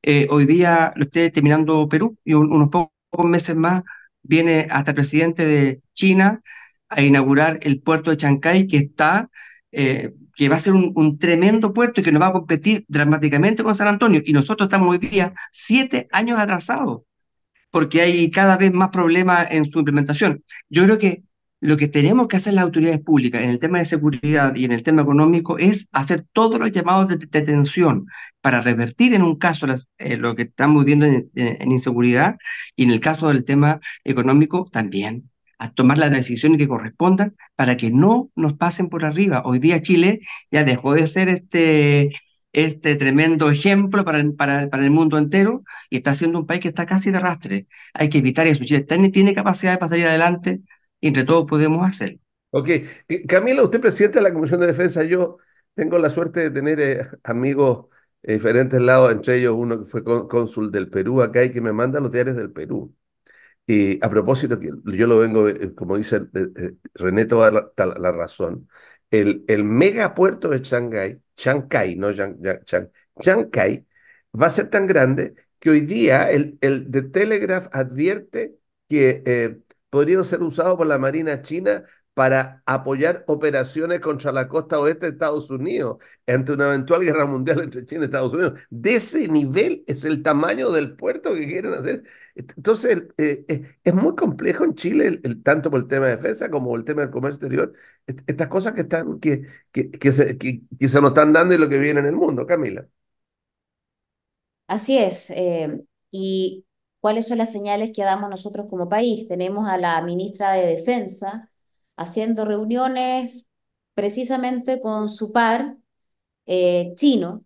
eh, hoy día lo esté terminando Perú y unos pocos meses más viene hasta el presidente de China a inaugurar el puerto de Chancay que está eh, que va a ser un, tremendo puerto y que nos va a competir dramáticamente con San Antonio. Y nosotros estamos hoy día siete años atrasados, porque hay cada vez más problemas en su implementación. Yo creo que lo que tenemos que hacer las autoridades públicas en el tema de seguridad y en el tema económico es hacer todos los llamados de detención para revertir en un caso eh, lo que estamos viendo en, en inseguridad y en el caso del tema económico también a tomar las decisiones que correspondan para que no nos pasen por arriba. Hoy día Chile ya dejó de ser este, este tremendo ejemplo para el, para, para el mundo entero y está siendo un país que está casi de rastre. Hay que evitar eso. Chile tiene capacidad de salir adelante y entre todos podemos hacerlo. Ok. Camila, usted presidente de la Comisión de Defensa. Yo tengo la suerte de tener eh, amigos de eh, diferentes lados, entre ellos uno que fue cónsul del Perú acá y que me manda los diarios del Perú. Y a propósito, yo lo vengo, eh, como dice eh, eh, René, toda la, razón. El, el megapuerto de Shanghái, Shanghái, no Shanghái, va a ser tan grande que hoy día el, el The Telegraph advierte que podría ser usado por la Marina China para apoyar operaciones contra la costa oeste de Estados Unidos ante una eventual guerra mundial entre China y Estados Unidos. De ese nivel es el tamaño del puerto que quieren hacer. Entonces, eh, eh, es muy complejo en Chile, el, tanto por el tema de defensa como por el tema del comercio exterior, estas cosas que, están, que, que, se, nos están dando y lo que viene en el mundo, Camila. Así es. Eh, y cuáles son las señales que damos nosotros como país? Tenemos a la ministra de Defensa haciendo reuniones precisamente con su par eh, chino,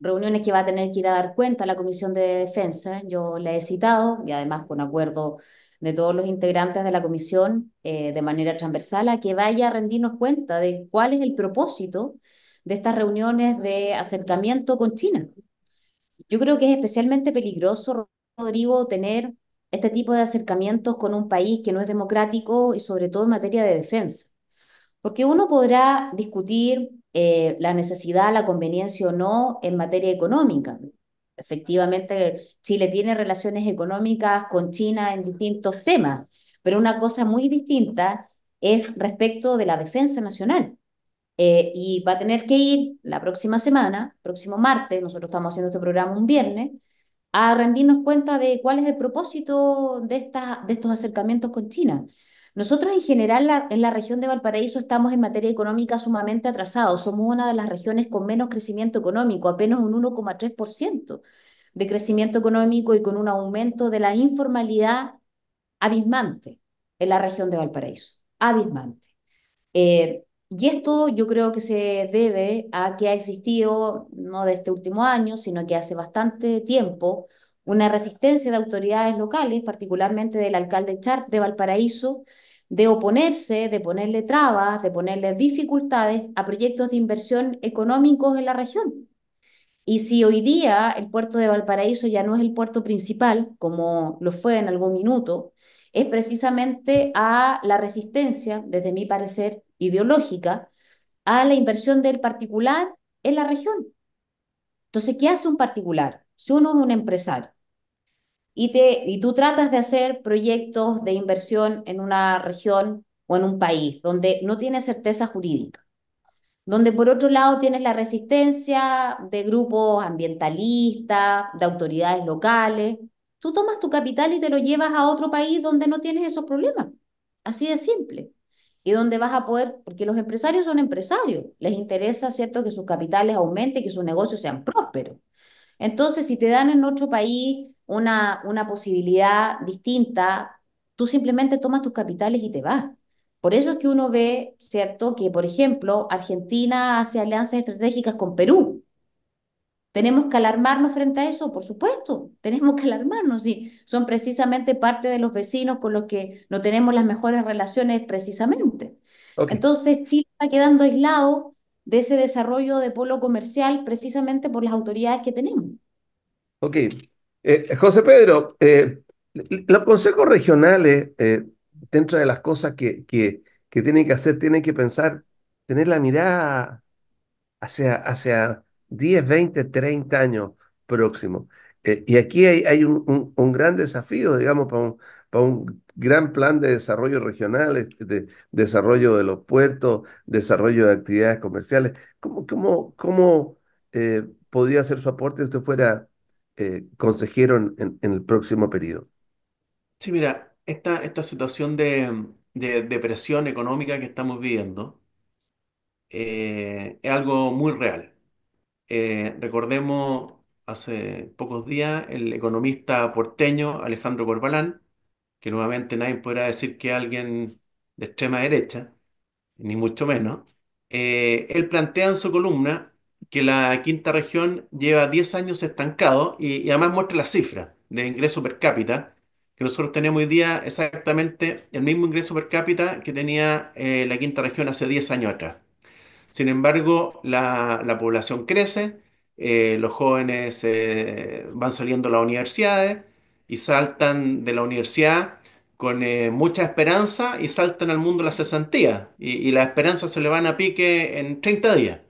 reuniones que va a tener que ir a dar cuenta a la Comisión de Defensa. Yo la he citado y además con acuerdo de todos los integrantes de la comisión eh, de manera transversal a que vaya a rendirnos cuenta de cuál es el propósito de estas reuniones de acercamiento con China. Yo creo que es especialmente peligroso, Rodrigo, tener este tipo de acercamientos con un país que no es democrático y sobre todo en materia de defensa. Porque uno podrá discutir eh, la necesidad, la conveniencia o no en materia económica. Efectivamente, Chile tiene relaciones económicas con China en distintos temas, pero una cosa muy distinta es respecto de la defensa nacional. Eh, y va a tener que ir la próxima semana, próximo martes, nosotros estamos haciendo este programa un viernes, a rendirnos cuenta de cuál es el propósito de, de estos acercamientos con China. Nosotros en general en la región de Valparaíso estamos en materia económica sumamente atrasados. Somos una de las regiones con menos crecimiento económico, apenas un 1,3% de crecimiento económico y con un aumento de la informalidad abismante en la región de Valparaíso, abismante. Eh, y esto yo creo que se debe a que ha existido, no de este último año, sino que hace bastante tiempo, una resistencia de autoridades locales, particularmente del alcalde Char de Valparaíso, de oponerse, de ponerle trabas, de ponerle dificultades a proyectos de inversión económicos en la región. Y si hoy día el puerto de Valparaíso ya no es el puerto principal, como lo fue en algún minuto, es precisamente a la resistencia, desde mi parecer, ideológica a la inversión del particular en la región. Entonces, ¿qué hace un particular? Si uno es un empresario y, y tú tratas de hacer proyectos de inversión en una región o en un país donde no tienes certeza jurídica, donde por otro lado tienes la resistencia de grupos ambientalistas, de autoridades locales, tú tomas tu capital y te lo llevas a otro país donde no tienes esos problemas. Así de simple y donde vas a poder, porque los empresarios son empresarios, les interesa, ¿cierto?, que sus capitales aumenten, que sus negocios sean prósperos. Entonces, si te dan en otro país una, una posibilidad distinta, tú simplemente tomas tus capitales y te vas. Por eso es que uno ve, ¿cierto?, que, por ejemplo, Argentina hace alianzas estratégicas con Perú, ¿Tenemos que alarmarnos frente a eso? Por supuesto, tenemos que alarmarnos y son precisamente parte de los vecinos con los que no tenemos las mejores relaciones precisamente. Entonces Chile está quedando aislado de ese desarrollo de polo comercial precisamente por las autoridades que tenemos. Ok. Eh, José Pedro, eh, los consejos regionales, eh, dentro de las cosas que, que, tienen que hacer, tienen que pensar, tener la mirada hacia, hacia 10, 20, 30 años próximos. Eh, y aquí hay, un, gran desafío, digamos, para un, gran plan de desarrollo regional, este, de, desarrollo de los puertos, desarrollo de actividades comerciales. ¿Cómo, eh, podría ser su aporte si usted fuera eh, consejero en, el próximo periodo? Sí, mira, esta, situación de, depresión económica que estamos viviendo es algo muy real. Eh, recordemos hace pocos días el economista porteño Alejandro Corbalán, que nuevamente nadie podrá decir que alguien de extrema derecha, ni mucho menos, eh, él plantea en su columna que la quinta región lleva 10 años estancado y, además muestra la cifra de ingreso per cápita, que nosotros tenemos hoy día exactamente el mismo ingreso per cápita que tenía eh, la quinta región hace 10 años atrás. Sin embargo, la, población crece, eh, los jóvenes eh, van saliendo a las universidades y saltan de la universidad con eh, mucha esperanza y saltan al mundo la cesantía y, la esperanza se le van a pique en 30 días.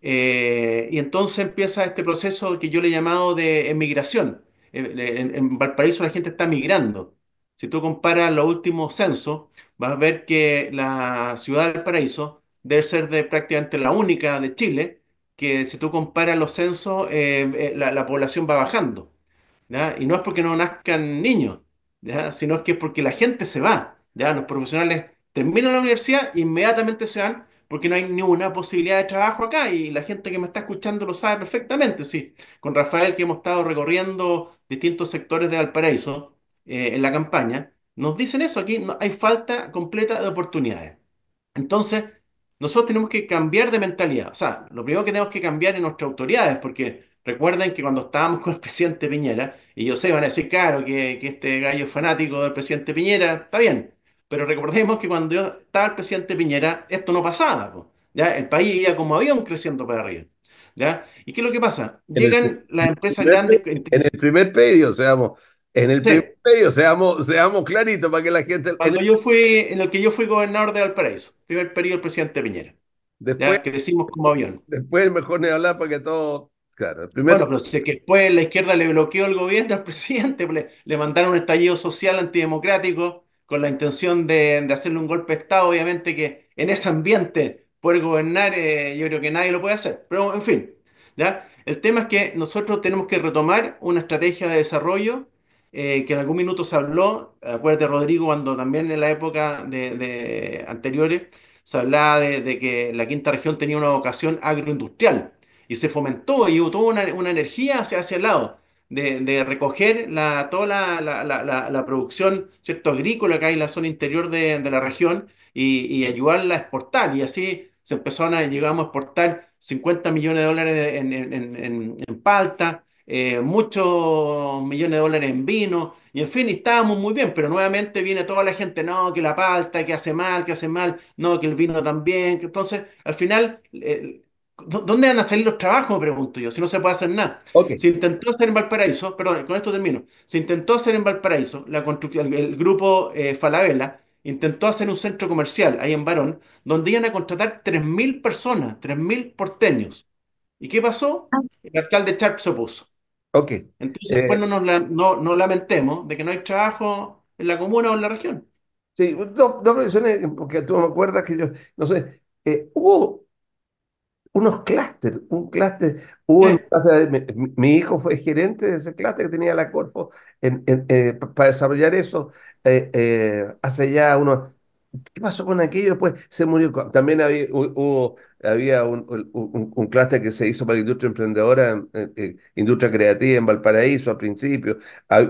y entonces empieza este proceso que yo le he llamado de emigración. En, Valparaíso la gente está migrando. Si tú comparas los últimos censos, vas a ver que la ciudad de Valparaíso debe ser de prácticamente la única de Chile, que si tú comparas los censos, eh, eh, la, población va bajando. Y no es porque no nazcan niños, sino que es porque la gente se va. ¿ya? Los profesionales terminan la universidad e inmediatamente se van porque no hay ninguna posibilidad de trabajo acá y la gente que me está escuchando lo sabe perfectamente. Sí, con Rafael que hemos estado recorriendo distintos sectores de Valparaíso eh, en la campaña, nos dicen eso, aquí hay falta completa de oportunidades. Entonces, nosotros tenemos que cambiar de mentalidad. O sea, lo primero que tenemos que cambiar es nuestras autoridades, porque recuerden que cuando estábamos con el presidente Piñera, y yo sé, van a decir, claro, que, este gallo fanático del presidente Piñera, está bien. Pero recordemos que cuando yo estaba el presidente Piñera, esto no pasaba. ¿ya? El país iba como avión creciendo para arriba. ¿ya? ¿Y qué es lo que pasa? Llegan las empresas grandes. En el primer pedido, o sea, en el primer periodo, seamos, seamos claritos para que la gente... Cuando yo fui, en el que yo fui gobernador de Valparaíso, primer periodo del presidente Piñera. Después, que crecimos como avión. Después mejor ni hablar para que todo... Claro, primero... Bueno, pero si es que después la izquierda le bloqueó el gobierno al <laughs> presidente, pues le, mandaron un estallido social antidemocrático con la intención de, hacerle un golpe de Estado, obviamente que en ese ambiente poder gobernar eh, yo creo que nadie lo puede hacer. Pero en fin, ¿ya? el tema es que nosotros tenemos que retomar una estrategia de desarrollo eh, que en algún minuto se habló, acuérdate Rodrigo, cuando también en la época de, anteriores se hablaba de, que la quinta región tenía una vocación agroindustrial y se fomentó y hubo toda una, energía hacia, el lado. De, recoger la, toda la, producción ¿cierto? agrícola que hay en la zona interior de, la región y, ayudarla a exportar. Y así se empezaron a, llegamos a exportar 50 millones de dólares en, en, en palta, eh, muchos millones de dólares en vino, y en fin, estábamos muy bien, pero nuevamente viene toda la gente, no, que la palta, que hace mal, que hace mal, no, que el vino también, entonces, al final, eh, ¿dónde van a salir los trabajos? pregunto yo, si no se puede hacer nada. Se intentó hacer en Valparaíso, perdón, con esto termino, se intentó hacer en Valparaíso, la construcción, el, grupo eh, Falabella, intentó hacer un centro comercial ahí en Barón, donde iban a contratar 3.000 personas, 3.000 porteños. ¿Y qué pasó? Ah. El alcalde Charp se opuso. Entonces, eh, después no nos lamentemos de que no hay trabajo en la comuna o en la región. Sí, dos, porque tú me acuerdas que yo, no sé, eh, hubo unos clústeres, un clúster, hubo mi, hijo fue gerente de ese clúster que tenía la Corpo eh, para desarrollar eso hace ya unos ¿Qué pasó con aquello? Después se murió. También había, hubo, había un, un, clúster que se hizo para la industria emprendedora, industria creativa en Valparaíso al principio.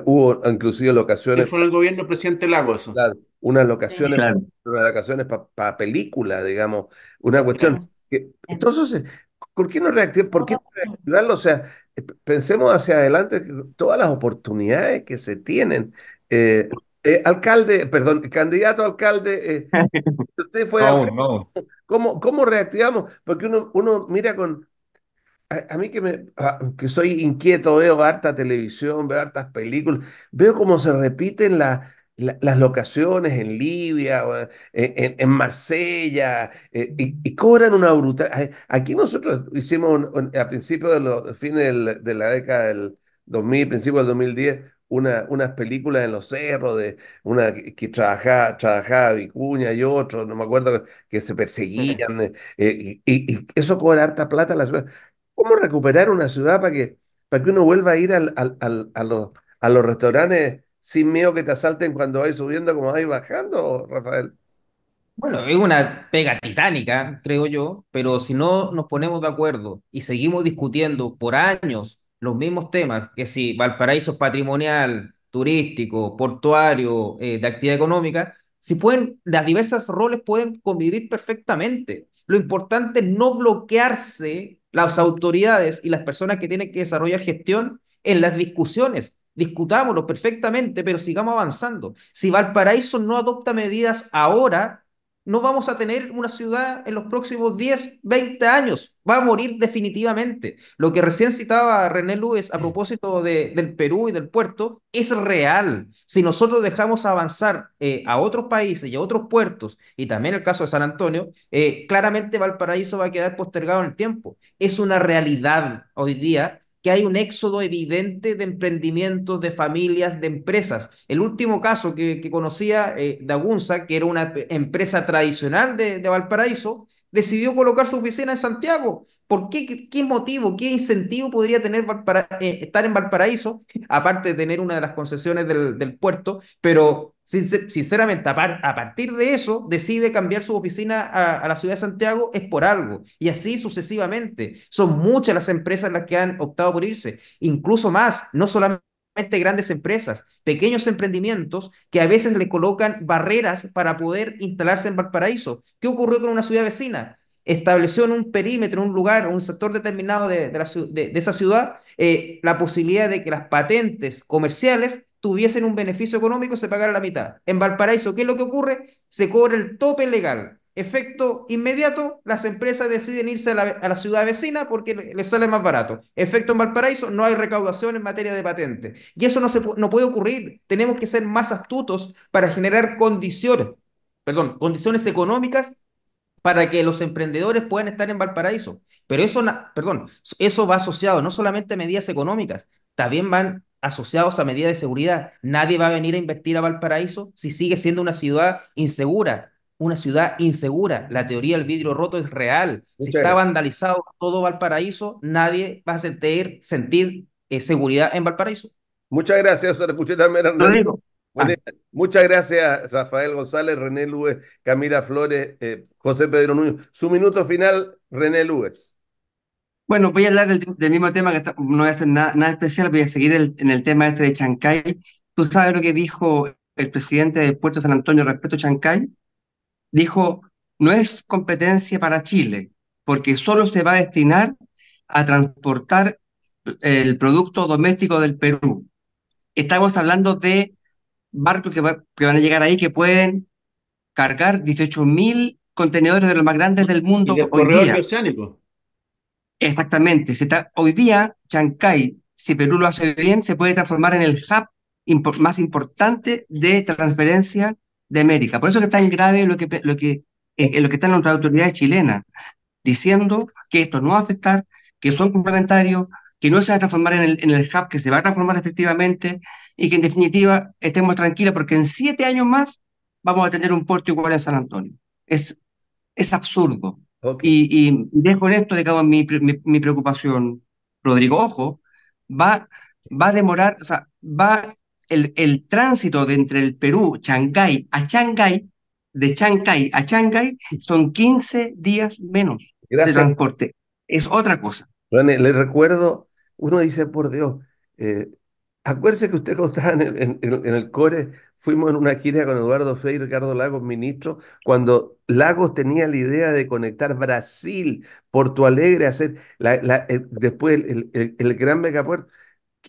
hubo inclusive locaciones. Fue el gobierno presidente Lago eso. Claro, unas locaciones, locaciones para películas, digamos. Una cuestión. entonces, eh, ¿por qué no reactivar? ¿Por qué no <laughs> reactivarlo? O sea, eh, pensemos hacia adelante todas las oportunidades que se tienen. Eh, eh, alcalde, perdón, candidato a alcalde, eh, <laughs> usted fue... ¿cómo, ¿Cómo, reactivamos? Porque uno, uno mira con... A, mí que, me, que soy inquieto, veo harta televisión, veo hartas películas, veo cómo se repiten las, las locaciones en Libia, o en, en, Marsella, eh, y, cobran una brutal... Aquí nosotros hicimos, a principios de los fines de la década del 2000, principios del 2010, unas películas en los cerros, de una que, trabajaba, trabajaba Vicuña y otro, no me acuerdo, que se <laughs> perseguían, eh, eh, y, eso cobra harta plata a la ciudad. ¿Cómo recuperar una ciudad para que, para que uno vuelva a ir al, a, los, a los restaurantes sin miedo que te asalten cuando vais subiendo como vais bajando, Rafael? Bueno, es una pega titánica, creo yo, pero si no nos ponemos de acuerdo y seguimos discutiendo por años los mismos temas, que si Valparaíso es patrimonial, turístico, portuario, eh, de actividad económica, si pueden, las diversas roles pueden convivir perfectamente. Lo importante es no bloquearse las autoridades y las personas que tienen que desarrollar gestión en las discusiones. Discutámoslo perfectamente, pero sigamos avanzando. Si Valparaíso no adopta medidas ahora, no vamos a tener una ciudad en los próximos 10, 20 años. Va a morir definitivamente. Lo que recién citaba René Luis a propósito del Perú y del puerto es real. Si nosotros dejamos avanzar eh, a otros países y a otros puertos, y también el caso de San Antonio, eh, claramente Valparaíso va a quedar postergado en el tiempo. Es una realidad hoy día que hay un éxodo evidente de emprendimientos, de familias, de empresas. El último caso que, conocía eh, Dagunza, que era una empresa tradicional de, de Valparaíso, decidió colocar su oficina en Santiago ¿Por qué, qué, motivo, qué incentivo podría tener para eh, estar en Valparaíso, aparte de tener una de las concesiones del, puerto? Pero sinceramente, a, partir de eso, decide cambiar su oficina a, a, la ciudad de Santiago, es por algo, y así sucesivamente. Son muchas las empresas las que han optado por irse, incluso más, no solamente grandes empresas, pequeños emprendimientos que a veces le colocan barreras para poder instalarse en Valparaíso. ¿Qué ocurrió con una ciudad vecina? estableció en un perímetro, en un lugar, en un sector determinado de, de, esa ciudad, eh, la posibilidad de que las patentes comerciales tuviesen un beneficio económico, se pagara la mitad. En Valparaíso, ¿qué es lo que ocurre? Se cobra el tope legal. Efecto inmediato, las empresas deciden irse a la, ciudad vecina porque les sale más barato. Efecto en Valparaíso, no hay recaudación en materia de patente. Y eso no, se, no puede ocurrir. Tenemos que ser más astutos para generar condiciones, perdón, condiciones económicas para que los emprendedores puedan estar en Valparaíso. Pero eso, perdón, eso va asociado no solamente a medidas económicas, también van asociados a medidas de seguridad. Nadie va a venir a invertir a Valparaíso si sigue siendo una ciudad insegura. Una ciudad insegura. La teoría del vidrio roto es real. Si está vandalizado todo Valparaíso, nadie va a sentir, eh, seguridad en Valparaíso. Muchas gracias, Ah. muchas gracias, Rafael González, René Lúez, Camila Flores, eh, José Pedro Núñez. Su minuto final, René Lúez. Bueno, voy a hablar del, mismo tema que no voy a hacer nada, especial, voy a seguir en el tema este de Chancay. ¿Tú sabes lo que dijo el presidente del puerto San Antonio respecto a Chancay? Dijo, no es competencia para Chile, porque solo se va a destinar a transportar el producto doméstico del Perú. Estamos hablando de barcos que, van a llegar ahí que pueden cargar 18.000 contenedores de los más grandes del mundo hoy día. Exactamente. hoy día, Chancay, si Perú lo hace bien, se puede transformar en el hub más importante de transferencia de América. Por eso que es tan grave lo que, lo que, eh, lo que están las autoridades chilenas, diciendo que esto no va a afectar, que son complementarios, que no se va a transformar en el, en el hub, que se va a transformar efectivamente y que en definitiva estemos tranquilos porque en siete años más vamos a tener un puerto igual en San Antonio. Es, es absurdo. Y, dejo esto, de cabo mi, mi preocupación, Rodrigo. Ojo, va, va a demorar, o sea, va el, el tránsito de entre el Perú, Changay, a Shanghái, de Shanghái a Shanghái, son 15 días menos de transporte. Es otra cosa. Le recuerdo uno dice, por Dios, eh, acuérdese que usted contaba en el, en, el core, fuimos en una gira con Eduardo Frei y Ricardo Lagos, ministro, cuando Lagos tenía la idea de conectar Brasil, Porto Alegre, hacer la, eh, después el, gran megapuerto.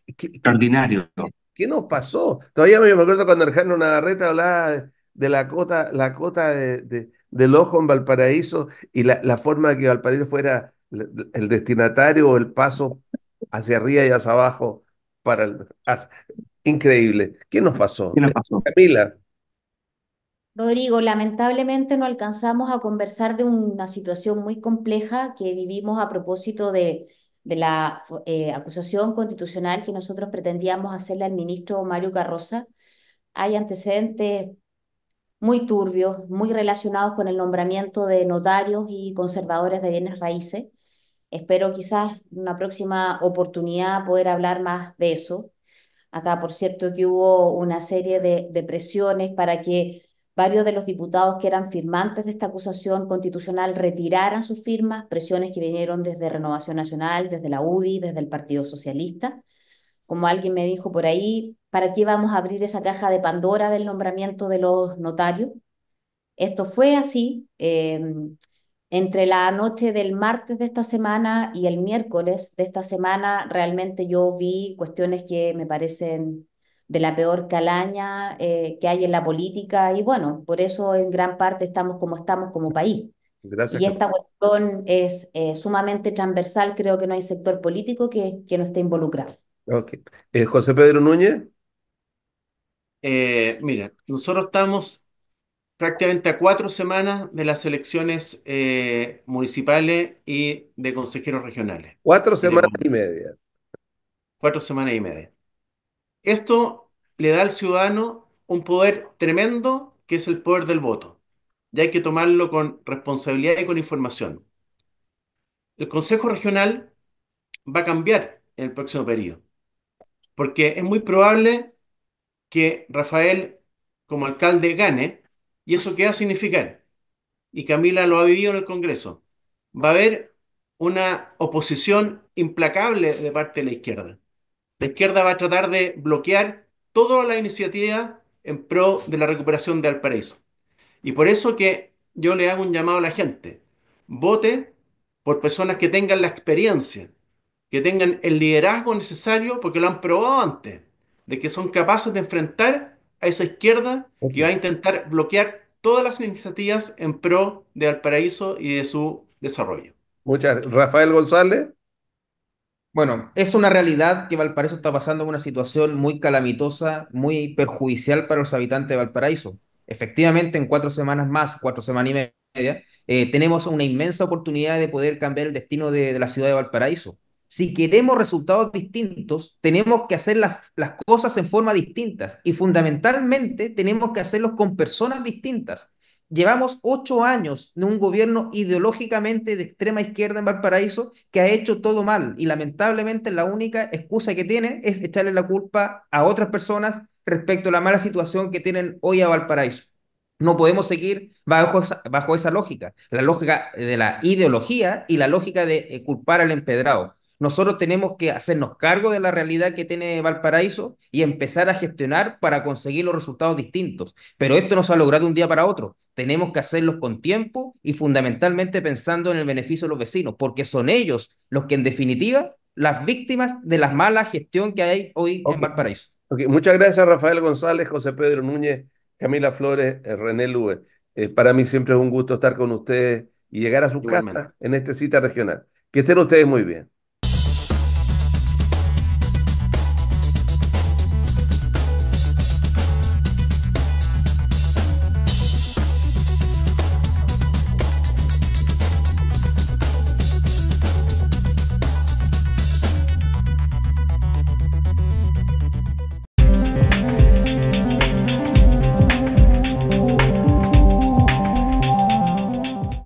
Extraordinario. ¿Qué, nos pasó? Todavía me acuerdo cuando Alejandro Navarrete hablaba de la cota, la cota de, del ojo en Valparaíso y la, la forma de que Valparaíso fuera el destinatario o el paso hacia arriba y hacia abajo. Para increíble. ¿Qué nos pasó? ¿Qué nos pasó? Camila. Rodrigo, lamentablemente no alcanzamos a conversar de una situación muy compleja que vivimos a propósito de, la eh, acusación constitucional que nosotros pretendíamos hacerle al ministro Mario Carroza. Hay antecedentes muy turbios, muy relacionados con el nombramiento de notarios y conservadores de bienes raíces. Espero quizás una próxima oportunidad poder hablar más de eso. Acá, por cierto, que hubo una serie de, presiones para que varios de los diputados que eran firmantes de esta acusación constitucional retiraran sus firmas, presiones que vinieron desde Renovación Nacional, desde la UDI, desde el Partido Socialista. Como alguien me dijo por ahí, ¿para qué vamos a abrir esa caja de Pandora del nombramiento de los notarios? Esto fue así. Eh, entre la noche del martes de esta semana y el miércoles de esta semana, realmente yo vi cuestiones que me parecen de la peor calaña eh, que hay en la política y bueno, por eso en gran parte estamos como estamos como país. Gracias, y esta cuestión es eh, sumamente transversal, creo que no hay sector político que, que no esté involucrado. Okay. Eh, José Pedro Núñez. mira, nosotros estamos prácticamente a cuatro semanas de las elecciones eh, municipales y de consejeros regionales. Cuatro semanas y media. Cuatro semanas y media. Esto le da al ciudadano un poder tremendo que es el poder del voto. Y hay que tomarlo con responsabilidad y con información. El Consejo Regional va a cambiar en el próximo periodo, porque es muy probable que Rafael, como alcalde, gane, ¿Y eso qué va a significar? Y Camila lo ha vivido en el Congreso. Va a haber una oposición implacable de parte de la izquierda. La izquierda va a tratar de bloquear toda la iniciativa en pro de la recuperación de Alparaíso. Y por eso que yo le hago un llamado a la gente. Vote por personas que tengan la experiencia, que tengan el liderazgo necesario, porque lo han probado antes, de que son capaces de enfrentar a esa izquierda que va a intentar bloquear todas las iniciativas en pro de Valparaíso y de su desarrollo. Muchas gracias. Rafael González. Bueno, es una realidad que Valparaíso está pasando una situación muy calamitosa, muy perjudicial para los habitantes de Valparaíso. Efectivamente, en cuatro semanas más, cuatro semanas y media, eh, tenemos una inmensa oportunidad de poder cambiar el destino de la ciudad de Valparaíso si queremos resultados distintos, tenemos que hacer las, cosas en forma distintas y fundamentalmente tenemos que hacerlos con personas distintas. Llevamos ocho años de un gobierno ideológicamente de extrema izquierda en Valparaíso que ha hecho todo mal y lamentablemente la única excusa que tienen es echarle la culpa a otras personas respecto a la mala situación que tienen hoy a Valparaíso. No podemos seguir bajo esa, lógica, la lógica de la ideología y la lógica de eh, culpar al empedrado. Nosotros tenemos que hacernos cargo de la realidad que tiene Valparaíso y empezar a gestionar para conseguir los resultados distintos. Pero esto no se ha logrado de un día para otro. Tenemos que hacerlos con tiempo y fundamentalmente pensando en el beneficio de los vecinos, porque son ellos los que en definitiva las víctimas de la mala gestión que hay hoy en Valparaíso. Muchas gracias Rafael González, José Pedro Núñez, Camila Flores, eh, René Lue. Eh, para mí siempre es un gusto estar con ustedes y llegar a su cámara en esta cita regional. Que estén ustedes muy bien.